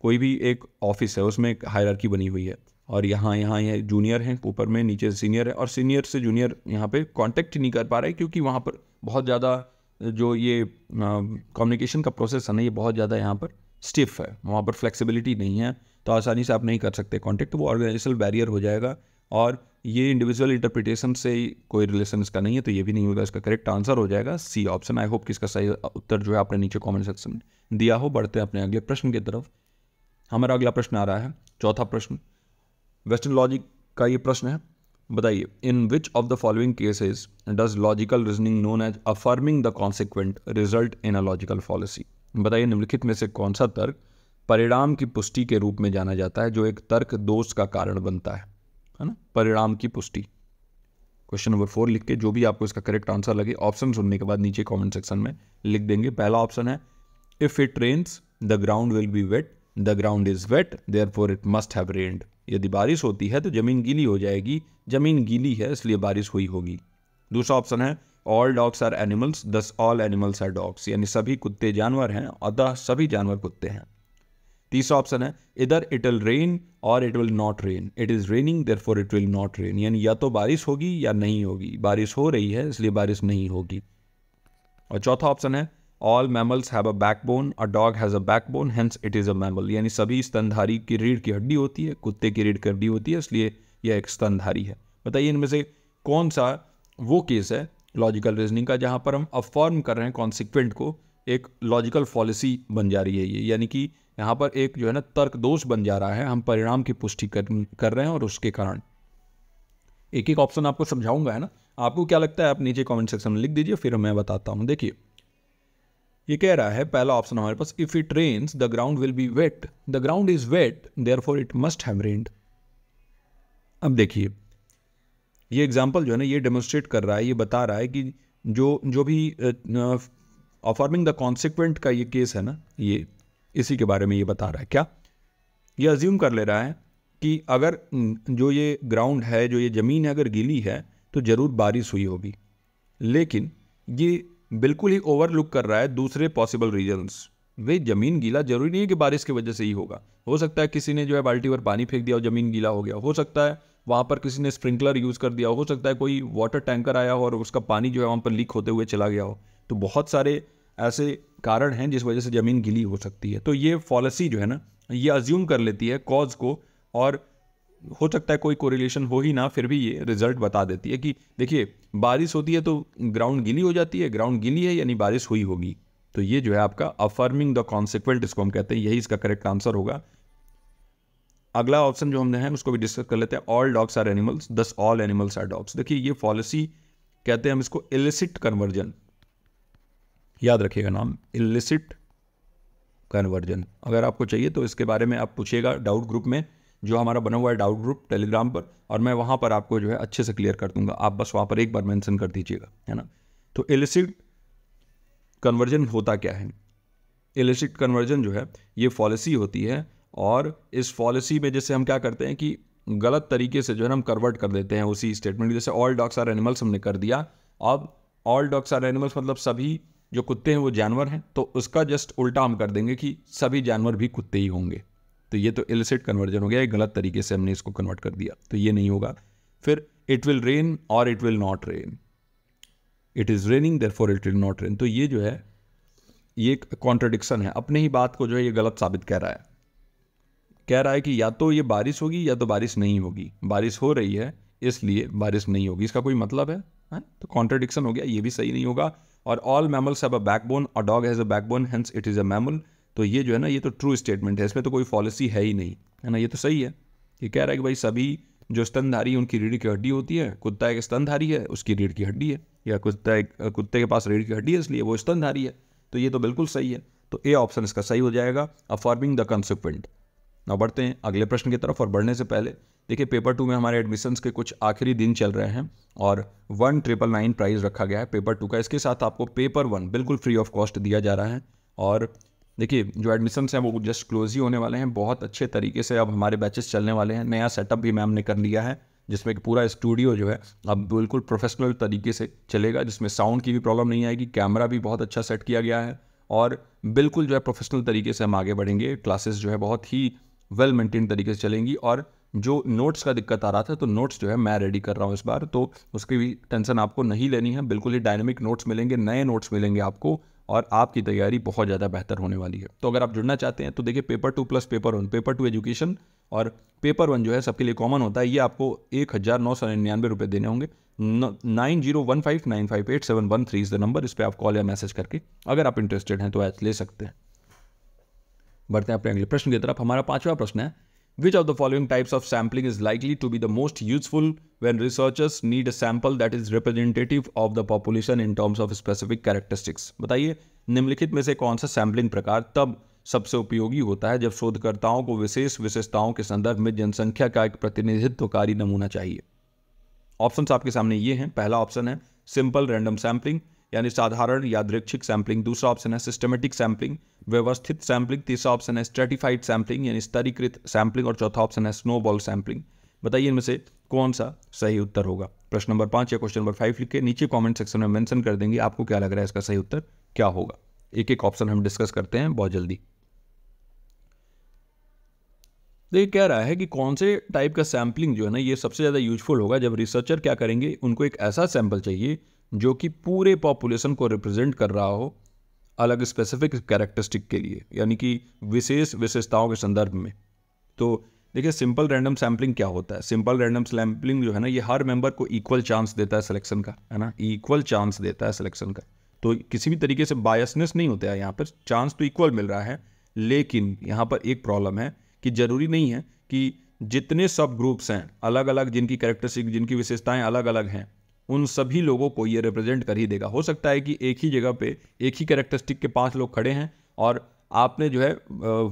कोई भी एक ऑफिस है उसमें एक हायरार्की बनी हुई है और यहाँ यहाँ ये जूनियर हैं ऊपर में नीचे सीनियर है और सीनियर से जूनियर यहाँ पे कांटेक्ट नहीं कर पा रहे क्योंकि वहाँ पर बहुत ज़्यादा जो ये कम्युनिकेशन का प्रोसेस है ना ये बहुत ज़्यादा यहाँ पर स्टिफ है वहाँ पर फ्लेक्सिबिलिटी नहीं है तो आसानी से आप नहीं कर सकते कॉन्टैक्ट तो वो ऑर्गेनाइजेशनल बैरियर हो जाएगा और ये इंडिविजुअल इंटरप्रिटेशन से कोई रिलेशन इसका नहीं है तो ये भी नहीं होगा इसका करेक्ट आंसर हो जाएगा सी ऑप्शन आई होप कि इसका सही उत्तर जो है आपने नीचे कॉमेंट सेक्शन में दिया हो बढ़ते हैं अपने अगले प्रश्न की तरफ हमारा अगला प्रश्न आ रहा है चौथा प्रश्न वेस्टर्न लॉजिक का ये प्रश्न है बताइए in which of the following cases does logical reasoning known as affirming the consequent result in a logical policy बताइए निम्नलिखित में से कौन सा तर्क परिणाम की पुष्टि के रूप में जाना जाता है जो एक तर्क दोष का कारण बनता है है ना परिणाम की पुष्टि क्वेश्चन नंबर फोर लिख के जो भी आपको इसका करेक्ट आंसर लगे ऑप्शन सुनने के बाद नीचे कमेंट सेक्शन में लिख देंगे पहला ऑप्शन है if it rains the ground will be wet the ground is wet therefore it must have rained यदि बारिश होती है तो ज़मीन गीली हो जाएगी ज़मीन गीली है इसलिए बारिश हुई होगी दूसरा ऑप्शन है all dogs are animals thus all animals are dogs यानी सभी कुत्ते जानवर हैं अतः सभी जानवर कुत्ते हैं तीसरा ऑप्शन है इधर इट विल रेन और it will not rain it is raining therefore it will not rain यानी या तो बारिश होगी या नहीं होगी बारिश हो रही है इसलिए बारिश नहीं होगी और चौथा ऑप्शन है all mammals have a backbone a dog has a backbone hence it is a mammal यानी सभी स्तनधारी की रीढ़ की हड्डी होती है कुत्ते की रीढ़ की हड्डी होती है इसलिए यह एक स्तनधारी है बताइए इनमें से कौन सा वो केस है लॉजिकल रीजनिंग का जहाँ पर हम अफॉर्म कर रहे हैं कॉन्सिक्वेंट को एक लॉजिकल पॉलिसी बन जा रही है ये यानी कि यहाँ पर एक जो है ना तर्क दोष बन जा रहा है हम परिणाम की पुष्टि कर, कर रहे हैं और उसके कारण एक एक ऑप्शन आपको समझाऊंगा है ना आपको क्या लगता है आप नीचे कमेंट सेक्शन में लिख दीजिए फिर मैं बताता हूँ देखिए ये कह रहा है पहला ऑप्शन हमारे पास if it rains the ground will be wet the ground is wet therefore it must have अब देखिए ये एग्जाम्पल जो है ना ये डेमोस्ट्रेट कर रहा है ये बता रहा है कि जो जो भी अफॉर्मिंग द कॉन्सिक्वेंट का ये केस है ना ये इसी के बारे में ये बता रहा है क्या ये अज्यूम कर ले रहा है कि अगर जो ये ग्राउंड है जो ये ज़मीन है अगर गीली है तो ज़रूर बारिश हुई होगी लेकिन ये बिल्कुल ही ओवरलुक कर रहा है दूसरे पॉसिबल रीजन्स वे ज़मीन गीला जरूरी नहीं है कि बारिश की वजह से ही होगा हो सकता है किसी ने जो है बाल्टी पर पानी फेंक दिया और ज़मीन गीला हो गया हो सकता है वहाँ पर किसी ने स्प्रिंकलर यूज़ कर दिया हो सकता है कोई वाटर टैंकर आया हो और उसका पानी जो है वहाँ पर लीक होते हुए चला गया हो तो बहुत सारे ऐसे कारण हैं जिस वजह से ज़मीन गीली हो सकती है तो ये पॉलिसी जो है ना ये अज्यूम कर लेती है कॉज को और हो सकता है कोई कोरिलेशन हो ही ना फिर भी ये रिजल्ट बता देती है कि देखिए बारिश होती है तो ग्राउंड गीली हो जाती है ग्राउंड गीली है यानी बारिश हुई होगी तो ये जो है आपका अफर्मिंग द कॉन्सिक्वेंट इसको हम कहते हैं यही इसका करेक्ट आंसर होगा अगला ऑप्शन जो हमने है उसको भी डिस्कस कर लेते हैं all dogs are animals thus all animals are dogs देखिए ये पॉलिसी कहते हैं हम इसको इलिसिट कन्वर्जन याद रखिएगा नाम इलिसिट कन्वर्जन अगर आपको चाहिए तो इसके बारे में आप पूछिएगा डाउट ग्रुप में जो हमारा बना हुआ है डाउट ग्रुप टेलीग्राम पर और मैं वहाँ पर आपको जो है अच्छे से क्लियर कर दूंगा आप बस वहाँ पर एक बार मैंसन कर दीजिएगा है ना तो एलिसिड कन्वर्जन होता क्या है एलिसिड कन्वर्जन जो है ये पॉलिसी होती है और इस पॉलिसी में जैसे हम क्या करते हैं कि गलत तरीके से जो है हम कन्वर्ट कर देते हैं उसी स्टेटमेंट जैसे ऑल डॉग्स आर एनिमल्स हमने कर दिया अब ऑल डॉग्स आर एनिमल्स मतलब सभी जो कुत्ते हैं वो जानवर हैं तो उसका जस्ट उल्टा हम कर देंगे कि सभी जानवर भी कुत्ते ही होंगे तो ये तो इलिसिट कन्वर्जन हो गया एक गलत तरीके से हमने इसको कन्वर्ट कर दिया तो ये नहीं होगा फिर इट विल रेन और it will not rain it is raining therefore it will not rain तो ये जो है ये एक कॉन्ट्रडिक्शन है अपने ही बात को जो है ये गलत साबित कह रहा है कह रहा है कि या तो ये बारिश होगी या तो बारिश नहीं होगी बारिश हो रही है इसलिए बारिश नहीं होगी इसका कोई मतलब है हा? तो कॉन्ट्रडिक्शन हो गया ये भी सही नहीं होगा और all mammals have a backbone a dog has a backbone hence it is a mammal तो ये जो है ना ये तो ट्रू स्टेटमेंट है इसमें तो कोई पॉलिसी है ही नहीं है ना ये तो सही है ये कह रहा है कि भाई सभी जो स्तनधारी है उनकी रीढ़ की हड्डी होती है कुत्ता एक स्तनधारी है उसकी रीढ़ की हड्डी है या कुत्ता एक कुत्ते के पास रीढ़ की हड्डी है इसलिए वो स्तनधारी है तो ये तो बिल्कुल सही है तो ए ऑप्शन इसका सही हो जाएगा अफॉर्मिंग द कंसिक्वेंट ना बढ़ते हैं अगले प्रश्न की तरफ और बढ़ने से पहले देखिए पेपर टू में हमारे एडमिशन्स के कुछ आखिरी दिन चल रहे हैं और वन ट्रिपल नाइन प्राइज़ रखा गया है पेपर टू का इसके साथ आपको पेपर वन बिल्कुल फ्री ऑफ कॉस्ट दिया जा रहा है और देखिए जो एडमिशन हैं वो जस्ट क्लोज ही होने वाले हैं बहुत अच्छे तरीके से अब हमारे बैचेस चलने वाले हैं नया सेटअप भी मैम ने कर लिया है जिसमें कि पूरा स्टूडियो जो है अब बिल्कुल प्रोफेशनल तरीके से चलेगा जिसमें साउंड की भी प्रॉब्लम नहीं आएगी कैमरा भी बहुत अच्छा सेट किया गया है और बिल्कुल जो है प्रोफेशनल तरीके से हम आगे बढ़ेंगे क्लासेस जो है बहुत ही वेल मेंटेन तरीके से चलेंगी और जो नोट्स का दिक्कत आ रहा था तो नोट्स जो है मैं रेडी कर रहा हूँ इस बार तो उसकी भी टेंशन आपको नहीं लेनी है बिल्कुल ही डायनेमिक नोट्स मिलेंगे नए नोट्स मिलेंगे आपको और आपकी तैयारी बहुत ज़्यादा बेहतर होने वाली है तो अगर आप जुड़ना चाहते हैं तो देखिए paper two plus paper one paper two education और पेपर वन जो है सबके लिए कॉमन होता है ये आपको एक हज़ार नौ सौ निन्यानवे रुपये देने होंगे nine zero one five nine five eight seven one three is the number इस पर आप कॉल या मैसेज करके अगर आप इंटरेस्टेड हैं तो ऐसा ले सकते हैं बढ़ते हैं अपने अगले प्रश्न की तरफ हमारा पाँचवा प्रश्न है Which of the following types of sampling is likely to be the most useful when researchers need a sample that is representative of the population in terms of specific characteristics? बताइए निम्नलिखित में से कौन सा सैम्पलिंग प्रकार तब सबसे उपयोगी होता है जब शोधकर्ताओं को विशेष विशेषताओं के संदर्भ में जनसंख्या का एक प्रतिनिधित्वकारी नमूना चाहिए ऑप्शंस आपके सामने ये हैं पहला ऑप्शन है सिंपल रैंडम सैम्पलिंग यानी साधारण यादृक्षिक सैम्पलिंग दूसरा ऑप्शन है सिस्टमेटिक सैम्पलिंग व्यवस्थित सैम्पलिंग तीसरा ऑप्शन है स्ट्रेटिफाइड सैम्पलिंग यानी स्तरीकृत सैम्पलिंग और चौथा ऑप्शन है स्नोबॉल सैम्पलिंग बताइए इनमें से कौन सा सही उत्तर होगा प्रश्न नंबर पाँच या क्वेश्चन नंबर फाइव लिख के नीचे कमेंट सेक्शन में मेंशन कर देंगे आपको क्या लग रहा है इसका सही उत्तर क्या होगा एक एक ऑप्शन हम डिस्कस करते हैं बहुत जल्दी तो ये कह रहा है कि कौन से टाइप का सैम्पलिंग जो है ना ये सबसे ज़्यादा यूजफुल होगा जब रिसर्चर क्या करेंगे उनको एक ऐसा सैम्पल चाहिए जो कि पूरे पॉपुलेशन को रिप्रेजेंट कर रहा हो अलग स्पेसिफिक कैरेक्टरिस्टिक के लिए यानी कि विशेष विशेषताओं के संदर्भ में तो देखिए सिंपल रैंडम सैम्पलिंग क्या होता है सिंपल रैंडम सैम्पलिंग जो है ना ये हर मेंबर को इक्वल चांस देता है सिलेक्शन का है ना इक्वल चांस देता है सिलेक्शन का तो किसी भी तरीके से बायसनेस नहीं होता है यहाँ पर चांस तो इक्वल मिल रहा है लेकिन यहाँ पर एक प्रॉब्लम है कि ज़रूरी नहीं है कि जितने सब ग्रुप्स हैं अलग अलग जिनकी कैरेक्टरिस्टिक जिनकी विशेषताएं अलग अलग हैं उन सभी लोगों को ये रिप्रेजेंट कर ही देगा हो सकता है कि एक ही जगह पे एक ही कैरेक्टरिस्टिक के पांच लोग खड़े हैं और आपने जो है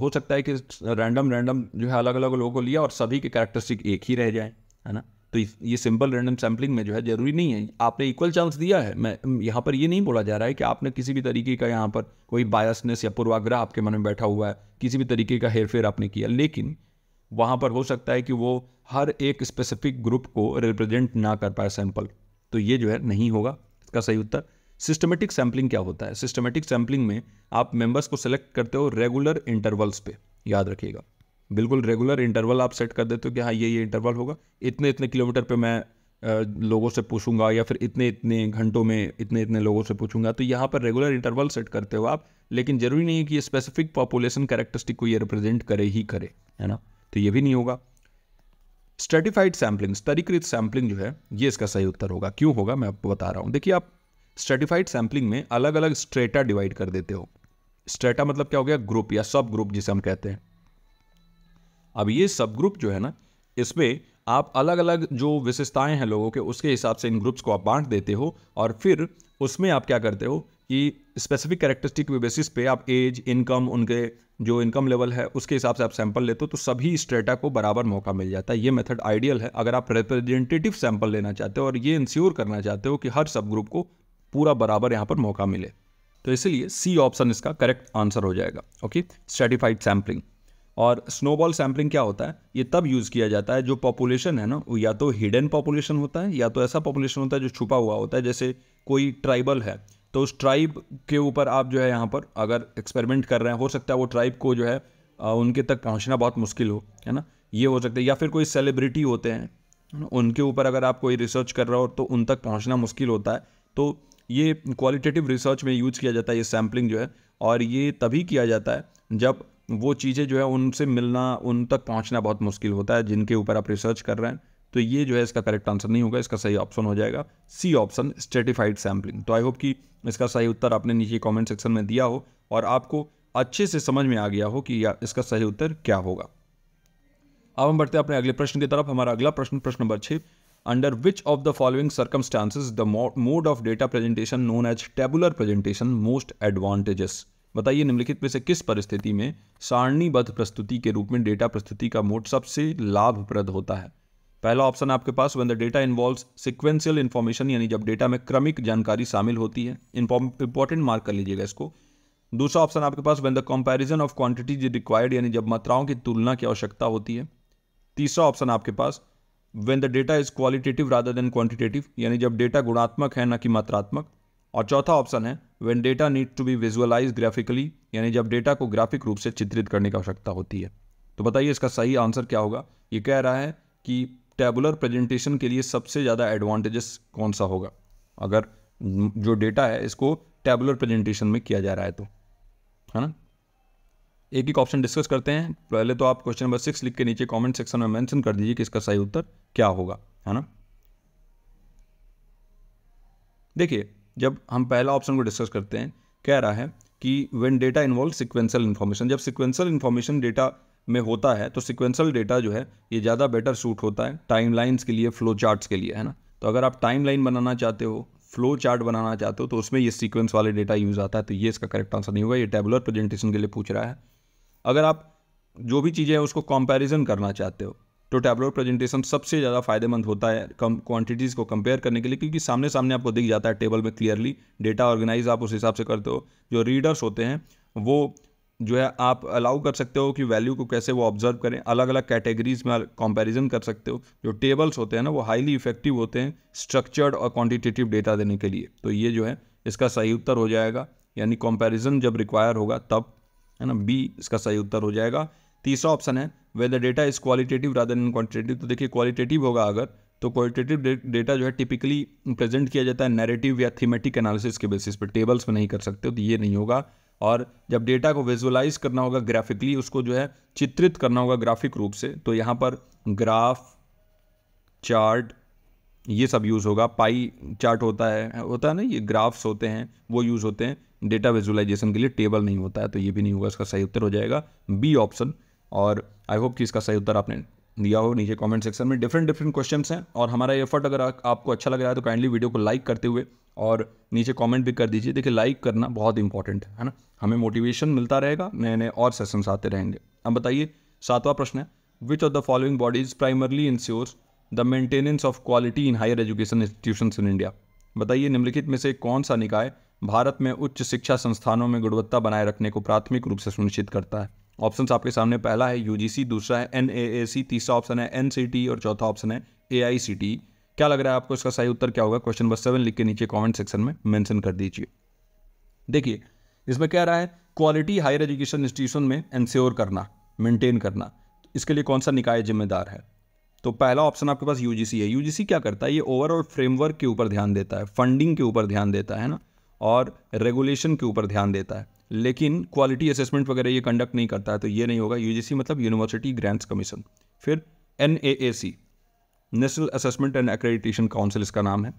हो सकता है कि रैंडम रैंडम जो है अलग अलग लोगों को लिया और सभी के कैरेक्टरिस्टिक एक ही रह जाए है ना तो ये सिंपल रैंडम सैम्पलिंग में जो है ज़रूरी नहीं है आपने इक्वल चांस दिया है मैं यहाँ पर ये नहीं बोला जा रहा है कि आपने किसी भी तरीके का यहाँ पर कोई बायसनेस या पूर्वाग्रह आपके मन में बैठा हुआ है किसी भी तरीके का हेरफेर आपने किया लेकिन वहाँ पर हो सकता है कि वो हर एक स्पेसिफिक ग्रुप को रिप्रेजेंट ना कर पाए सैम्पल तो ये जो है नहीं होगा इसका सही उत्तर सिस्टमेटिक सैम्पलिंग क्या होता है सिस्टमेटिक सैम्पलिंग में आप मेंबर्स को सेलेक्ट करते हो रेगुलर इंटरवल्स पे याद रखिएगा बिल्कुल रेगुलर इंटरवल आप सेट कर देते हो कि हाँ ये ये इंटरवल होगा इतने इतने किलोमीटर पे मैं लोगों से पूछूंगा या फिर इतने इतने घंटों में इतने इतने लोगों से पूछूंगा तो यहाँ पर रेगुलर इंटरवल सेट करते हो आप लेकिन ज़रूरी नहीं है कि ये स्पेसिफिक पॉपुलेशन कैरेक्टरिस्टिक को ये रिप्रेजेंट करे ही करे है ना तो ये भी नहीं होगा स्ट्रेटिफाइड सैम्पलिंग स्तरीकृत सैम्पलिंग जो है ये इसका सही उत्तर होगा क्यों होगा मैं आपको बता रहा हूँ देखिए आप स्ट्रेटिफाइड सैम्पलिंग में अलग अलग स्ट्रेटा डिवाइड कर देते हो स्ट्रेटा मतलब क्या हो गया ग्रुप या सब ग्रुप जिसे हम कहते हैं अब ये सब ग्रुप जो है ना इसमें आप अलग अलग जो विशेषताएं हैं लोगों के उसके हिसाब से इन ग्रुप्स को आप बांट देते हो और फिर उसमें आप क्या करते हो कि स्पेसिफिक कैरेक्टरिस्टिक के बेसिस पे आप एज इनकम उनके जो इनकम लेवल है उसके हिसाब से आप सैंपल लेते हो तो सभी स्ट्रेटा को बराबर मौका मिल जाता है ये मेथड आइडियल है अगर आप रिप्रेजेंटेटिव सैंपल लेना चाहते हो और ये इंश्योर करना चाहते हो कि हर सब ग्रुप को पूरा बराबर यहाँ पर मौका मिले तो इसलिए सी ऑप्शन इसका करेक्ट आंसर हो जाएगा ओके स्ट्रेटिफाइड सैम्पलिंग और स्नोबॉल सैम्पलिंग क्या होता है ये तब यूज़ किया जाता है जो पॉपुलेशन है ना वो या तो हिडन पॉपुलेशन होता है या तो ऐसा पॉपुलेशन होता है जो छुपा हुआ होता है जैसे कोई ट्राइबल है तो उस ट्राइब के ऊपर आप जो है यहाँ पर अगर एक्सपेरिमेंट कर रहे हैं हो सकता है वो ट्राइब को जो है उनके तक पहुँचना बहुत मुश्किल हो है ना ये हो सकता है या फिर कोई सेलिब्रिटी होते हैं उनके ऊपर अगर आप कोई रिसर्च कर रहे हो तो उन तक पहुँचना मुश्किल होता है तो ये क्वालिटेटिव रिसर्च में यूज़ किया जाता है ये सैम्पलिंग जो है और ये तभी किया जाता है जब वो चीज़ें जो है उनसे मिलना उन तक पहुंचना बहुत मुश्किल होता है जिनके ऊपर आप रिसर्च कर रहे हैं तो ये जो है इसका करेक्ट आंसर नहीं होगा इसका सही ऑप्शन हो जाएगा सी ऑप्शन स्टेटिफाइड सैम्पलिंग तो आई होप कि इसका सही उत्तर आपने नीचे कमेंट सेक्शन में दिया हो और आपको अच्छे से समझ में आ गया हो कि इसका सही उत्तर क्या होगा अब हम बढ़ते हैं अपने अगले प्रश्न की तरफ हमारा अगला प्रश्न प्रश्न नंबर छः under which of the following circumstances the mode of data presentation known as tabular presentation most advantages बताइए निम्नलिखित में से किस परिस्थिति में सारणीबद्ध प्रस्तुति के रूप में डेटा प्रस्तुति का मोड सबसे लाभप्रद होता है पहला ऑप्शन आपके पास when the data involve sequential information यानी जब डेटा में क्रमिक जानकारी शामिल होती है इंपॉर्टेंट मार्क कर लीजिएगा इसको दूसरा ऑप्शन आपके पास when the comparison of quantities required यानी जब मात्राओं की तुलना की आवश्यकता होती है तीसरा ऑप्शन आपके पास when the data is qualitative rather than quantitative यानी जब डेटा गुणात्मक है ना कि मात्रात्मक और चौथा ऑप्शन है when data need to be visualise graphically यानी जब डेटा को ग्राफिक रूप से चित्रित करने की आवश्यकता होती है तो बताइए इसका सही आंसर क्या होगा ये कह रहा है कि टेबुलर प्रेजेंटेशन के लिए सबसे ज़्यादा एडवांटेजेस कौन सा होगा अगर जो डेटा है इसको टेबुलर प्रेजेंटेशन में किया जा रहा है तो है ना एक एक ऑप्शन डिस्कस करते हैं पहले तो आप क्वेश्चन नंबर सिक्स लिख के नीचे कमेंट सेक्शन में मेंशन कर दीजिए कि इसका सही उत्तर क्या होगा है ना देखिए जब हम पहला ऑप्शन को डिस्कस करते हैं कह रहा है कि when data involve sequential information जब सिक्वेंसल इन्फॉर्मेशन डेटा में होता है तो सिक्वेंसल डेटा जो है ये ज़्यादा बेटर सूट होता है टाइम के लिए फ्लो चार्ट्स के लिए है ना तो अगर आप टाइम लाइन बनाना चाहते हो फ्लो चार्ट बनाना चाहते हो तो उसमें ये सीक्वेंस वाले डेटा यूज़ आता है तो ये इसका करेक्ट आंसर नहीं होगा ये टेबुलर प्रेजेंटेशन के लिए पूछ रहा है अगर आप जो भी चीज़ें हैं उसको कंपैरिजन करना चाहते हो तो टेबुलर प्रेजेंटेशन सबसे ज़्यादा फायदेमंद होता है कम क्वान्टिटीज़ को कंपेयर करने के लिए क्योंकि सामने सामने आपको दिख जाता है टेबल में क्लियरली डेटा ऑर्गेनाइज आप उस हिसाब से करते हो जो रीडर्स होते हैं वो जो है आप अलाउ कर सकते हो कि वैल्यू को कैसे वो ऑब्जर्व करें अलग अलग कैटेगरीज में कंपैरिजन कर सकते हो जो टेबल्स होते हैं ना वो हाईली इफेक्टिव होते हैं स्ट्रक्चर्ड और क्वांटिटेटिव डेटा देने के लिए तो ये जो है इसका सही उत्तर हो जाएगा यानी कंपैरिजन जब रिक्वायर होगा तब है ना बी इसका सही उत्तर हो जाएगा तीसरा ऑप्शन है whether data is qualitative rather in quantitative तो देखिए क्वालिटेटिव होगा अगर तो क्वालिटेटिव डेटा जो है टिपिकली प्रेजेंट किया जाता है नैरेटिव या थीमेटिक एनालिसिस के बेसिस पर टेबल्स में नहीं कर सकते हो तो ये नहीं होगा और जब डेटा को विजुअलाइज़ करना होगा ग्राफिकली उसको जो है चित्रित करना होगा ग्राफिक रूप से तो यहाँ पर ग्राफ चार्ट ये सब यूज़ होगा पाई चार्ट होता है होता है ना ये ग्राफ्स होते हैं वो यूज़ होते हैं डेटा विजुलाइजेशन के लिए टेबल नहीं होता है तो ये भी नहीं होगा इसका सही उत्तर हो जाएगा बी ऑप्शन और आई होप कि इसका सही उत्तर आपने दिया हो नीचे कमेंट सेक्शन में डिफरेंट डिफरेंट क्वेश्चन हैं और हमारा एफर्ट अगर आपको अच्छा लग रहा है तो काइंडली वीडियो को लाइक करते हुए और नीचे कमेंट भी कर दीजिए देखिए लाइक करना बहुत इंपॉर्टेंट है ना हमें मोटिवेशन मिलता रहेगा नए नए और सेशंस आते रहेंगे अब बताइए सातवां प्रश्न है which of the following bodies primarily ensures the maintenance of quality in higher education institution in India बताइए निम्नलिखित में से कौन सा निकाय भारत में उच्च शिक्षा संस्थानों में गुणवत्ता बनाए रखने को प्राथमिक रूप से सुनिश्चित करता है ऑप्शंस आपके सामने पहला है यूजीसी दूसरा है एनएएसी तीसरा ऑप्शन है एनसीटी और चौथा ऑप्शन है एआईसीटी क्या लग रहा है आपको इसका सही उत्तर क्या होगा क्वेश्चन नंबर सेवन लिख के नीचे कमेंट सेक्शन में मेंशन कर दीजिए देखिए इसमें क्या रहा है क्वालिटी हायर एजुकेशन इंस्टीट्यूशन में एनश्योर करना मेंटेन करना इसके लिए कौन सा निकाय जिम्मेदार है तो पहला ऑप्शन आपके पास यूजीसी है यूजीसी क्या करता है ये ओवरऑल फ्रेमवर्क के ऊपर ध्यान देता है फंडिंग के ऊपर ध्यान देता है ना और रेगुलेशन के ऊपर ध्यान देता है लेकिन क्वालिटी असेसमेंट वगैरह ये कंडक्ट नहीं करता है तो ये नहीं होगा यू मतलब यूनिवर्सिटी ग्रांट्स कमीशन फिर N National Assessment and Accreditation Council इसका नाम है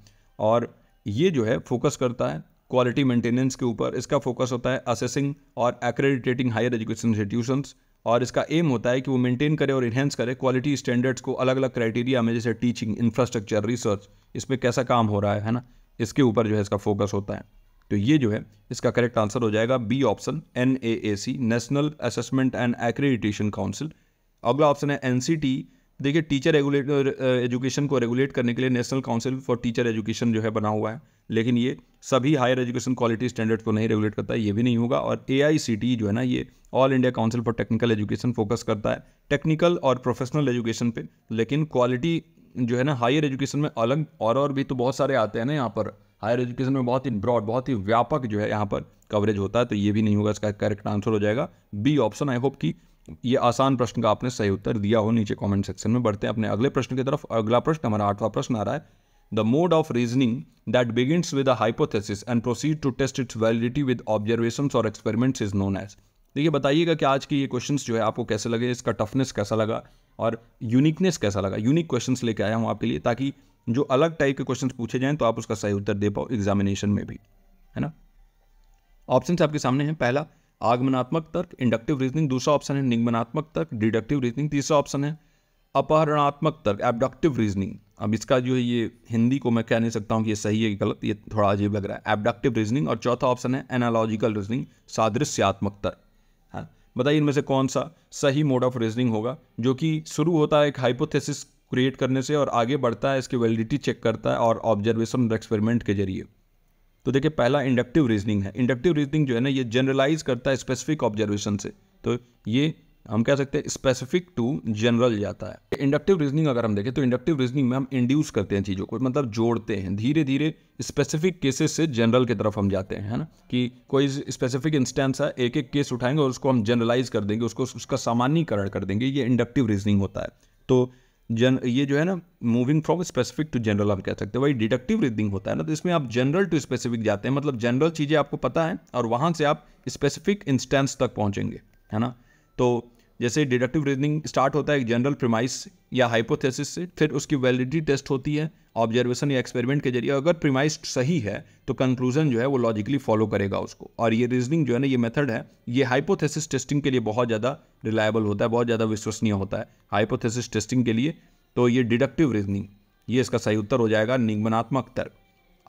और ये जो है फोकस करता है क्वालिटी मेंटेनेंस के ऊपर इसका फोकस होता है असेसिंग और एक्रेडिटेटिंग हायर एजुकेशन इंस्टीट्यूशंस और इसका एम होता है कि वो मेंटेन करे और इन्हेंस करे क्वालिटी स्टैंडर्ड्स को अलग अलग क्राइटेरिया में जैसे टीचिंग इंफ्रास्ट्रक्चर रिसर्च इसमें कैसा काम हो रहा है है ना इसके ऊपर जो है इसका फोकस होता है तो ये जो है इसका करेक्ट आंसर हो जाएगा B option N A A C National Assessment and Accreditation Council अगला ऑप्शन है एन सी टी देखिए टीचर रेगुलेटर एजुकेशन को रेगुलेट करने के लिए National Council for Teacher Education जो है बना हुआ है लेकिन ये सभी हायर एजुकेशन क्वालिटी स्टैंडर्ड को नहीं रेगुलेट करता है ये भी नहीं होगा और ए जो है ना ये All India Council for Technical Education focus करता है टेक्निकल और प्रोफेशनल एजुकेशन पे लेकिन क्वालिटी जो है ना हायर एजुकेशन में अलग और और भी तो बहुत सारे आते हैं ना यहाँ पर हायर एजुकेशन में बहुत ही ब्रॉड बहुत ही व्यापक जो है यहाँ पर कवरेज होता है तो ये भी नहीं होगा इसका करेक्ट आंसर हो जाएगा बी ऑप्शन आई होप कि ये आसान प्रश्न का आपने सही उत्तर दिया हो नीचे कमेंट सेक्शन में बढ़ते हैं अपने अगले प्रश्न की तरफ अगला प्रश्न हमारा आठवां प्रश्न आ रहा है the mode of reasoning that begins with a hypothesis and proceeds to test its validity with observation और एक्सपेरिमेंट्स इज नोन एज देखिए बताइएगा कि आज के ये क्वेश्चंस जो है आपको कैसे लगे इसका टफनेस कैसा लगा और यूनिकनेस कैसा लगा यूनिक क्वेश्चंस लेके आया हूँ आपके लिए ताकि जो अलग टाइप के क्वेश्चन पूछे जाएँ तो आप उसका सही उत्तर दे पाओ एग्जामिनेशन में भी है ना ऑप्शन आपके सामने हैं पहला आगमनात्मक तर्क इंडक्टिव रीजनिंग दूसरा ऑप्शन है निगमनात्मक तर्क डिडक्टिव रीजनिंग तीसरा ऑप्शन है अपहरणात्मक तर्क एबडक्टिव रीजनिंग अब इसका जो है ये हिंदी को मैं कह नहीं सकता हूँ कि ये सही है कि गलत ये थोड़ा अजीब लग रहा है एबडक्टिव रीजनिंग और चौथा ऑप्शन है एनालॉजिकल रीजनिंग सादृश्यात्मक तर्क है हाँ, बताइए इनमें से कौन सा सही मोड ऑफ रीजनिंग होगा जो कि शुरू होता है एक हाइपोथेसिस क्रिएट करने से और आगे बढ़ता है इसकी वैलिडिटी चेक करता है और ऑब्जर्वेशन और एक्सपेरिमेंट के जरिए तो देखिए पहला इंडक्टिव रीजनिंग है इंडक्टिव रीजनिंग जो है ना ये जनरलाइज करता है स्पेसिफिक ऑब्जर्वेशन से तो ये हम कह सकते हैं स्पेसिफिक टू जनरल जाता है इंडक्टिव रीजनिंग अगर हम देखें तो इंडक्टिव रीजनिंग में हम इंड्यूस करते हैं चीज़ों को मतलब जोड़ते हैं धीरे धीरे स्पेसिफिक केसेस से जनरल की तरफ हम जाते हैं है ना कि कोई स्पेसिफिक इंस्टेंस है एक एक केस उठाएंगे और उसको हम जनरलाइज कर देंगे उसको उसका सामान्यकरण कर देंगे ये इंडक्टिव रीजनिंग होता है तो जन ये जो है ना moving from specific to general आप कह सकते हैं वही डिडक्टिव रीडिंग होता है ना तो इसमें आप जनरल टू स्पेसिफिक जाते हैं मतलब जनरल चीज़ें आपको पता है और वहाँ से आप स्पेसिफिक इंस्टेंस तक पहुँचेंगे है ना तो जैसे डिडक्टिव रीजनिंग स्टार्ट होता है एक जनरल प्रिमाइस या हाइपोथेसिस से फिर उसकी वैलिडिटी टेस्ट होती है ऑब्जर्वेशन या एक्सपेरिमेंट के जरिए अगर प्रीमाइस सही है तो कंक्लूजन जो है वो लॉजिकली फॉलो करेगा उसको और ये रीजनिंग जो है ना ये मेथड है ये हाइपोथेसिस टेस्टिंग के लिए बहुत ज़्यादा रिलायबल होता है बहुत ज़्यादा विश्वसनीय होता है हाइपोथेसिस टेस्टिंग के लिए तो ये डिडक्टिव रीजनिंग ये इसका सही उत्तर हो जाएगा निगमनात्मक तर्क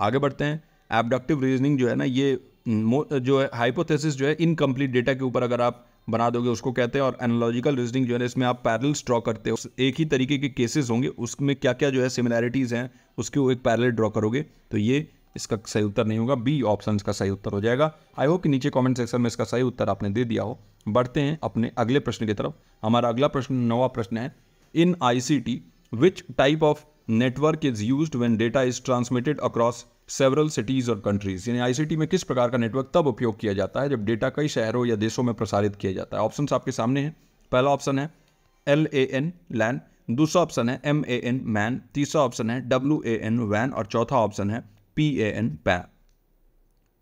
आगे बढ़ते हैं एबडक्टिव रीजनिंग जो है ना ये जो है हाइपोथेसिस जो है इनकम्प्लीट डेटा के ऊपर अगर आप बना दोगे उसको कहते हैं और एनोलॉजिकल रीजनिंग जो है इसमें आप पैरल्स ड्रॉ करते हो एक ही तरीके के केसेस होंगे उसमें क्या क्या जो है सिमिलैरिटीज़ हैं उसके वो एक पैरल ड्रॉ करोगे तो ये इसका सही उत्तर नहीं होगा बी ऑप्शन का सही उत्तर हो जाएगा आई होप कि नीचे कॉमेंट सेक्शन में इसका सही उत्तर आपने दे दिया हो बढ़ते हैं अपने अगले प्रश्न की तरफ हमारा अगला प्रश्न नवा प्रश्न है in I C T which type of network is use when data is transmitted across several cities और कंट्रीज़ यानी आईसीटी में किस प्रकार का नेटवर्क तब उपयोग किया जाता है जब डेटा कई शहरों या देशों में प्रसारित किया जाता है ऑप्शन आपके सामने हैं पहला ऑप्शन है एल ए एन लैन दूसरा ऑप्शन है एम ए एन मैन तीसरा ऑप्शन है डब्ल्यू ए एन वैन और चौथा ऑप्शन है पी ए एन पै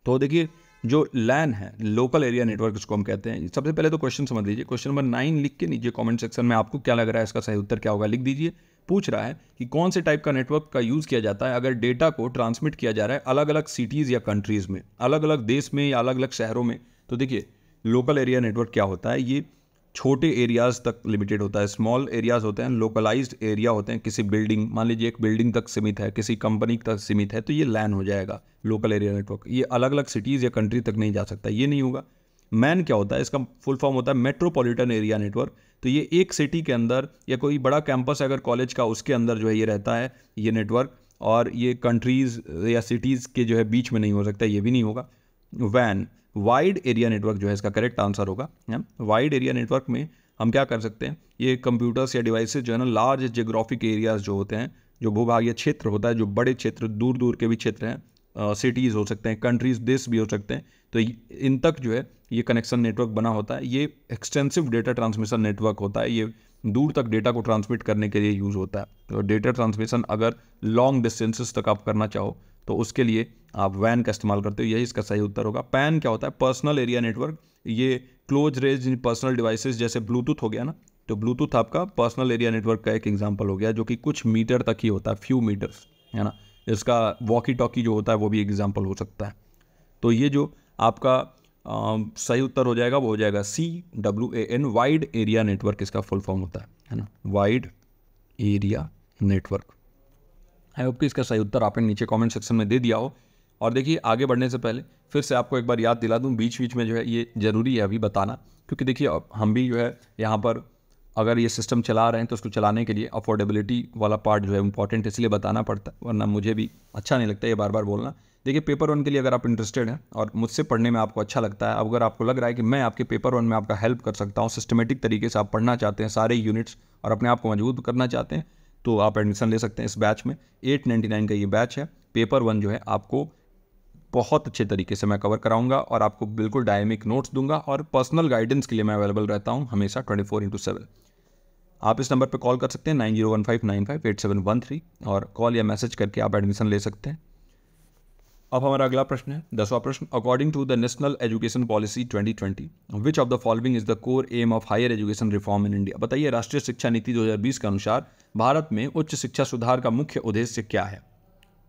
तो देखिए जो लैन है लोकल एरिया नेटवर्क इसको हम कहते हैं सबसे पहले तो क्वेश्चन समझ लीजिए क्वेश्चन नंबर नाइन लिख के नीचे कमेंट सेक्शन में आपको क्या लग रहा है इसका सही उत्तर क्या होगा लिख दीजिए पूछ रहा है कि कौन से टाइप का नेटवर्क का यूज़ किया जाता है अगर डेटा को ट्रांसमिट किया जा रहा है अलग अलग सिटीज़ या कंट्रीज़ में अलग अलग देश में या अलग अलग शहरों में तो देखिए लोकल एरिया नेटवर्क क्या होता है ये छोटे एरियाज़ तक लिमिटेड होता है स्मॉल एरियाज़ होते हैं लोकलाइज्ड एरिया होते हैं किसी बिल्डिंग मान लीजिए एक बिल्डिंग तक सीमित है किसी कंपनी तक सीमित है तो ये लैन हो जाएगा लोकल एरिया नेटवर्क ये अलग अलग सिटीज़ या कंट्री तक नहीं जा सकता ये नहीं होगा मैन क्या होता है इसका फुल फॉर्म होता है मेट्रोपॉलिटन एरिया नेटवर्क तो ये एक सिटी के अंदर या कोई बड़ा कैंपस अगर कॉलेज का उसके अंदर जो है ये रहता है ये नेटवर्क और ये कंट्रीज़ या सिटीज़ के जो है बीच में नहीं हो सकता ये भी नहीं होगा वैन वाइड एरिया नेटवर्क जो है इसका करेक्ट आंसर होगा वाइड एरिया नेटवर्क में हम क्या कर सकते हैं ये कंप्यूटर्स या डिवाइसेस जो है ना लार्ज जोग्राफिक एरियाज जो होते हैं जो भूभागीय क्षेत्र होता है जो बड़े क्षेत्र दूर दूर के भी क्षेत्र हैं सिटीज़ हो सकते हैं कंट्रीज देश भी हो सकते हैं तो इन तक जो है ये कनेक्शन नेटवर्क बना होता है ये एक्सटेंसिव डेटा ट्रांसमिशन नेटवर्क होता है ये दूर तक डेटा को ट्रांसमिट करने के लिए यूज़ होता है तो डेटा ट्रांसमिशन अगर लॉन्ग डिस्टेंसेस तक आप करना चाहो तो उसके लिए आप वैन का इस्तेमाल करते हो यही इसका सही उत्तर होगा पैन क्या होता है पर्सनल एरिया नेटवर्क ये क्लोज रेंज पर्सनल डिवाइसेस जैसे ब्लूटूथ हो गया ना तो ब्लूटूथ आपका पर्सनल एरिया नेटवर्क का एक एग्जाम्पल हो गया जो कि कुछ मीटर तक ही होता है फ्यू मीटर्स है ना इसका वॉकी टॉकी जो होता है वो भी एग्जाम्पल हो सकता है तो ये जो आपका आ, सही उत्तर हो जाएगा वो हो जाएगा C W A N wide area network इसका फुल फॉर्म होता है है ना wide area network I hope कि इसका सही उत्तर आपने नीचे कमेंट सेक्शन में दे दिया हो और देखिए आगे बढ़ने से पहले फिर से आपको एक बार याद दिला दूँ बीच बीच में जो है ये ज़रूरी है अभी बताना क्योंकि देखिए हम भी जो है यहाँ पर अगर ये सिस्टम चला रहे हैं तो उसको चलाने के लिए अफोर्डेबिलिटी वाला पार्ट जो है इंपॉर्टेंट इसलिए बताना पड़ता है वरना मुझे भी अच्छा नहीं लगता ये बार बार बोलना देखिए पेपर वन के लिए अगर आप इंटरेस्टेड हैं और मुझसे पढ़ने में आपको अच्छा लगता है अगर आपको लग रहा है कि मैं आपके पेपर वन में आपका हेल्प कर सकता हूँ सिस्टमेटिक तरीके से आप पढ़ना चाहते हैं सारे यूनिट्स और अपने आप को मजबूत करना चाहते हैं तो आप एडमिशन ले सकते हैं इस बैच में एट नाइन्टी नाइन का ये बैच है पेपर वन जो है आपको बहुत अच्छे तरीके से मैं कवर कराऊंगा और आपको बिल्कुल डायमिक नोट्स दूंगा और पर्सनल गाइडेंस के लिए मैं अवेलेबल रहता हूँ हमेशा ट्वेंटी फोर इंटू सेवन आप इस नंबर पर कॉल कर सकते हैं nine zero one five nine five eight seven one three और कॉल या मैसेज करके आप एडमिशन ले सकते हैं अब हमारा अगला प्रश्न है दसवा प्रश्न according to the national education policy 2020 which of the following is the core aim of higher education reform in India बताइए राष्ट्रीय शिक्षा नीति 2020 के अनुसार भारत में उच्च शिक्षा सुधार का मुख्य उद्देश्य क्या है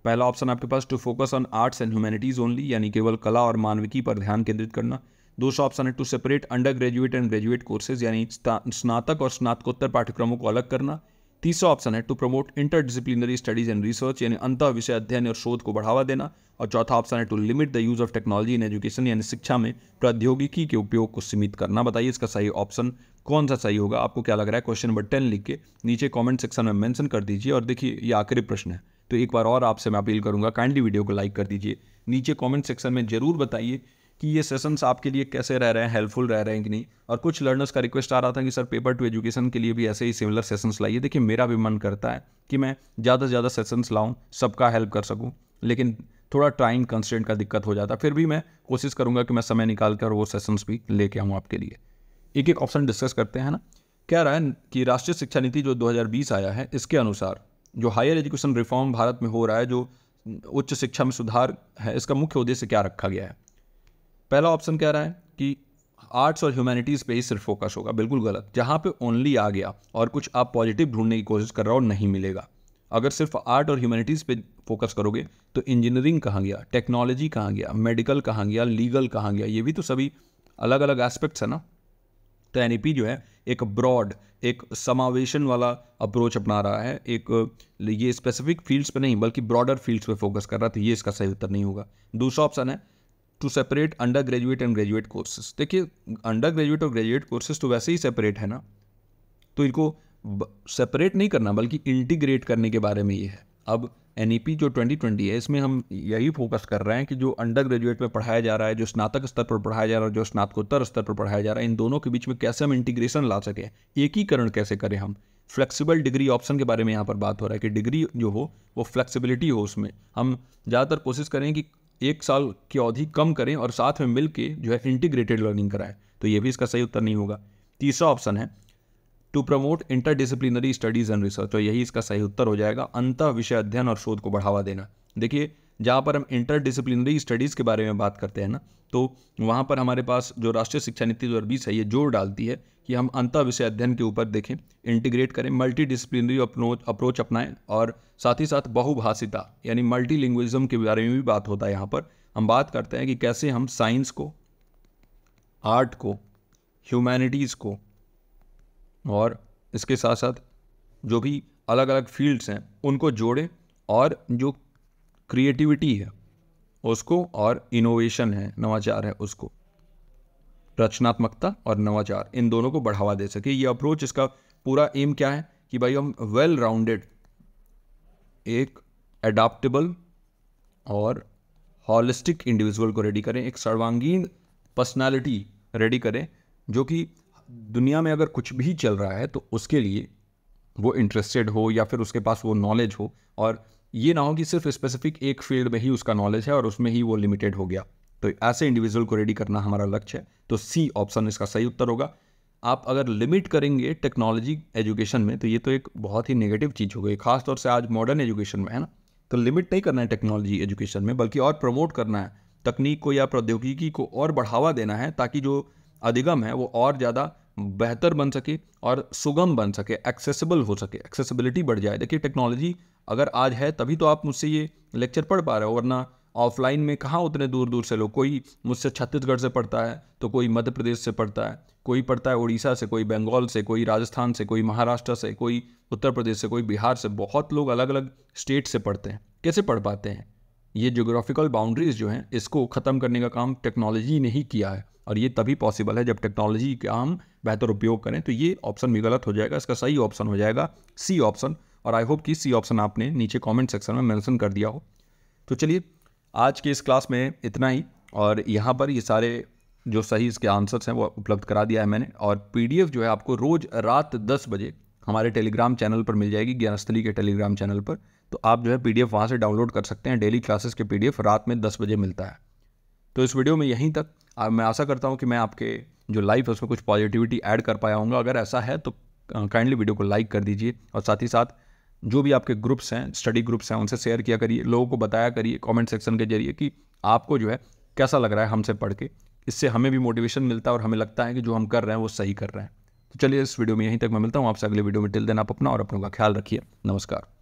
पहला ऑप्शन आपके पास to focus on arts and humanities only यानी केवल कला और मानविकी पर ध्यान केंद्रित करना सौ ऑप्शन है to separate undergraduate and graduate courses यानी स्नातक और स्नातकोत्तर पाठ्यक्रमों को अलग करना तीसरा ऑप्शन है to promote interdisciplinary studies and research यानी अंत विषय अध्ययन और शोध को बढ़ावा देना और चौथा ऑप्शन है to limit the use of technology in education यानी शिक्षा में प्रौद्योगिकी के उपयोग को सीमित करना बताइए इसका सही ऑप्शन कौन सा सही होगा आपको क्या लग रहा है क्वेश्चन नंबर टेन लिख के नीचे कॉमेंट सेक्शन में मैंशन कर दीजिए और देखिए ये आखिरी प्रश्न है तो एक बार और आपसे मैं अपील करूंगा काइंडली वीडियो को लाइक कर दीजिए नीचे कॉमेंट सेक्शन में जरूर बताइए कि ये सेशंस आपके लिए कैसे रह रहे हैं हेल्पफुल रह रहे हैं कि नहीं और कुछ लर्नर्स का रिक्वेस्ट आ रहा था कि सर पेपर टू एजुकेशन के लिए भी ऐसे ही सिमिलर सेशंस लाइए देखिए मेरा भी मन करता है कि मैं ज़्यादा से ज़्यादा सेशंस लाऊँ सबका हेल्प कर सकूँ लेकिन थोड़ा टाइम कंस्टेंट का दिक्कत हो जाता फिर भी मैं कोशिश करूँगा कि मैं समय निकाल कर वो सेशंस भी लेके आऊँ आपके लिए एक एक ऑप्शन डिस्कस करते हैं ना कह रहा है कि राष्ट्रीय शिक्षा नीति जो 2020 आया है इसके अनुसार जो हायर एजुकेशन रिफॉर्म भारत में हो रहा है जो उच्च शिक्षा में सुधार है इसका मुख्य उद्देश्य क्या रखा गया है पहला ऑप्शन कह रहा है कि आर्ट्स और ह्यूमैनिटीज़ पे ही सिर्फ फोकस होगा बिल्कुल गलत जहाँ पे ओनली आ गया और कुछ आप पॉजिटिव ढूंढने की कोशिश कर रहे हो नहीं मिलेगा अगर सिर्फ आर्ट और ह्यूमैनिटीज़ पे फोकस करोगे तो इंजीनियरिंग कहाँ गया टेक्नोलॉजी कहाँ गया मेडिकल कहाँ गया लीगल कहाँ गया ये भी तो सभी अलग अलग एस्पेक्ट्स है ना तो एन e जो है एक ब्रॉड एक समावेशन वाला अप्रोच अपना रहा है एक ये स्पेसिफिक फील्ड्स पे नहीं बल्कि ब्रॉडर फील्ड्स पे फोकस कर रहा है तो ये इसका सही उत्तर नहीं होगा दूसरा ऑप्शन है to separate undergraduate and graduate courses देखिए अंडर ग्रेजुएट और ग्रेजुएट कोर्सेज तो वैसे ही सेपरेट है ना तो इनको सेपरेट नहीं करना बल्कि इंटीग्रेट करने के बारे में ये है अब एन e जो 2020 है इसमें हम यही फोकस कर रहे हैं कि जो अंडर ग्रेजुएट में पढ़ाया जा रहा है जो स्नातक स्तर पर पढ़ाया जा रहा है जो स्नातकोत्तर स्तर पर पढ़ाया जा रहा है इन दोनों के बीच में कैसे हम इंटीग्रेशन ला सकें एकीकरण कैसे करें हम फ्लेक्सिबल डिग्री ऑप्शन के बारे में यहाँ पर बात हो रहा है कि डिग्री जो हो वो फ्लेक्सिबिलिटी हो उसमें हम ज़्यादातर कोशिश करें कि एक साल की अवधि कम करें और साथ में मिलकर जो है इंटीग्रेटेड लर्निंग कराएं तो ये भी इसका सही उत्तर नहीं होगा तीसरा ऑप्शन है to promote interdisciplinary studies and research तो यही इसका सही उत्तर हो जाएगा अंत विषय अध्ययन और शोध को बढ़ावा देना देखिए जहाँ पर हम इंटर डिसिप्लिनरी स्टडीज़ के बारे में बात करते हैं ना तो वहाँ पर हमारे पास जो राष्ट्रीय शिक्षा नीति दो है ये जोर डालती है कि हम अंतर विषय अध्ययन के ऊपर देखें इंटीग्रेट करें मल्टी डिसिप्लिनरी अप्रोच अपनाएं और साथ ही साथ बहुभाषिता यानी मल्टी के बारे में भी बात होता है यहाँ पर हम बात करते हैं कि कैसे हम साइंस को आर्ट को ह्यूमैनिटीज़ को और इसके साथ साथ जो भी अलग अलग फील्ड्स हैं उनको जोड़ें और जो क्रिएटिविटी है उसको और इनोवेशन है नवाचार है उसको रचनात्मकता और नवाचार इन दोनों को बढ़ावा दे सके ये अप्रोच इसका पूरा एम क्या है कि भाई हम वेल राउंडेड एक एडाप्टेबल और हॉलिस्टिक इंडिविजुअल को रेडी करें एक सर्वांगीण पर्सनालिटी रेडी करें जो कि दुनिया में अगर कुछ भी चल रहा है तो उसके लिए वो इंटरेस्टेड हो या फिर उसके पास वो नॉलेज हो और ये ना हो कि सिर्फ स्पेसिफिक एक फील्ड में ही उसका नॉलेज है और उसमें ही वो लिमिटेड हो गया तो ऐसे इंडिविजुअल को रेडी करना हमारा लक्ष्य है तो सी ऑप्शन इसका सही उत्तर होगा आप अगर लिमिट करेंगे टेक्नोलॉजी एजुकेशन में तो ये तो एक बहुत ही नेगेटिव चीज़ हो गई खासतौर से आज मॉडर्न एजुकेशन में है ना तो लिमिट नहीं करना है टेक्नोलॉजी एजुकेशन में बल्कि और प्रमोट करना है तकनीक को या प्रौद्योगिकी को और बढ़ावा देना है ताकि जो अधिगम है वो और ज़्यादा बेहतर बन सके और सुगम बन सके एक्सेसिबल हो सके एक्सेसिबिलिटी बढ़ जाए देखिए टेक्नोलॉजी अगर आज है तभी तो आप मुझसे ये लेक्चर पढ़ पा रहे हो वरना ऑफलाइन में कहाँ उतने दूर दूर से लोग कोई मुझसे छत्तीसगढ़ से पढ़ता है तो कोई मध्य प्रदेश से पढ़ता है कोई पढ़ता है उड़ीसा से कोई बंगाल से कोई राजस्थान से कोई महाराष्ट्र से कोई उत्तर प्रदेश से कोई बिहार से बहुत लोग अलग अलग स्टेट से पढ़ते हैं कैसे पढ़ पाते हैं ये जोग्राफिकल बाउंड्रीज जो हैं इसको ख़त्म करने का काम टेक्नोलॉजी ने ही किया है और ये तभी पॉसिबल है जब टेक्नोलॉजी का काम बेहतर उपयोग करें तो ये ऑप्शन भी गलत हो जाएगा इसका सही ऑप्शन हो जाएगा सी ऑप्शन और आई होप कि सी ऑप्शन आपने नीचे कमेंट सेक्शन में मेंशन कर दिया हो तो चलिए आज के इस क्लास में इतना ही और यहाँ पर ये सारे जो सही इसके आंसर्स हैं वो उपलब्ध करा दिया है मैंने और पी जो है आपको रोज़ रात दस बजे हमारे टेलीग्राम चैनल पर मिल जाएगी ज्ञानस्थली के टेलीग्राम चैनल पर तो आप जो है पी डी एफ वहाँ से डाउनलोड कर सकते हैं डेली क्लासेस के पी डी एफ रात में दस बजे मिलता है तो इस वीडियो में यहीं तक मैं आशा करता हूँ कि मैं आपके जो लाइफ है उसमें कुछ पॉजिटिविटी ऐड कर पाया होगा अगर ऐसा है तो काइंडली वीडियो को लाइक कर दीजिए और साथ ही साथ जो भी आपके ग्रुप्स हैं स्टडी ग्रुप्स हैं उनसे शेयर किया करिए लोगों को बताया करिए कमेंट सेक्शन के जरिए कि आपको जो है कैसा लग रहा है हमसे पढ़ के इससे हमें भी मोटिवेशन मिलता है और हमें लगता है कि जो हम कर रहे हैं वो सही कर रहे हैं तो चलिए इस वीडियो में यहीं तक मैं मिलता हूँ आपसे अगले वीडियो में टिल देन आप अपना और अपनों का ख्याल रखिए नमस्कार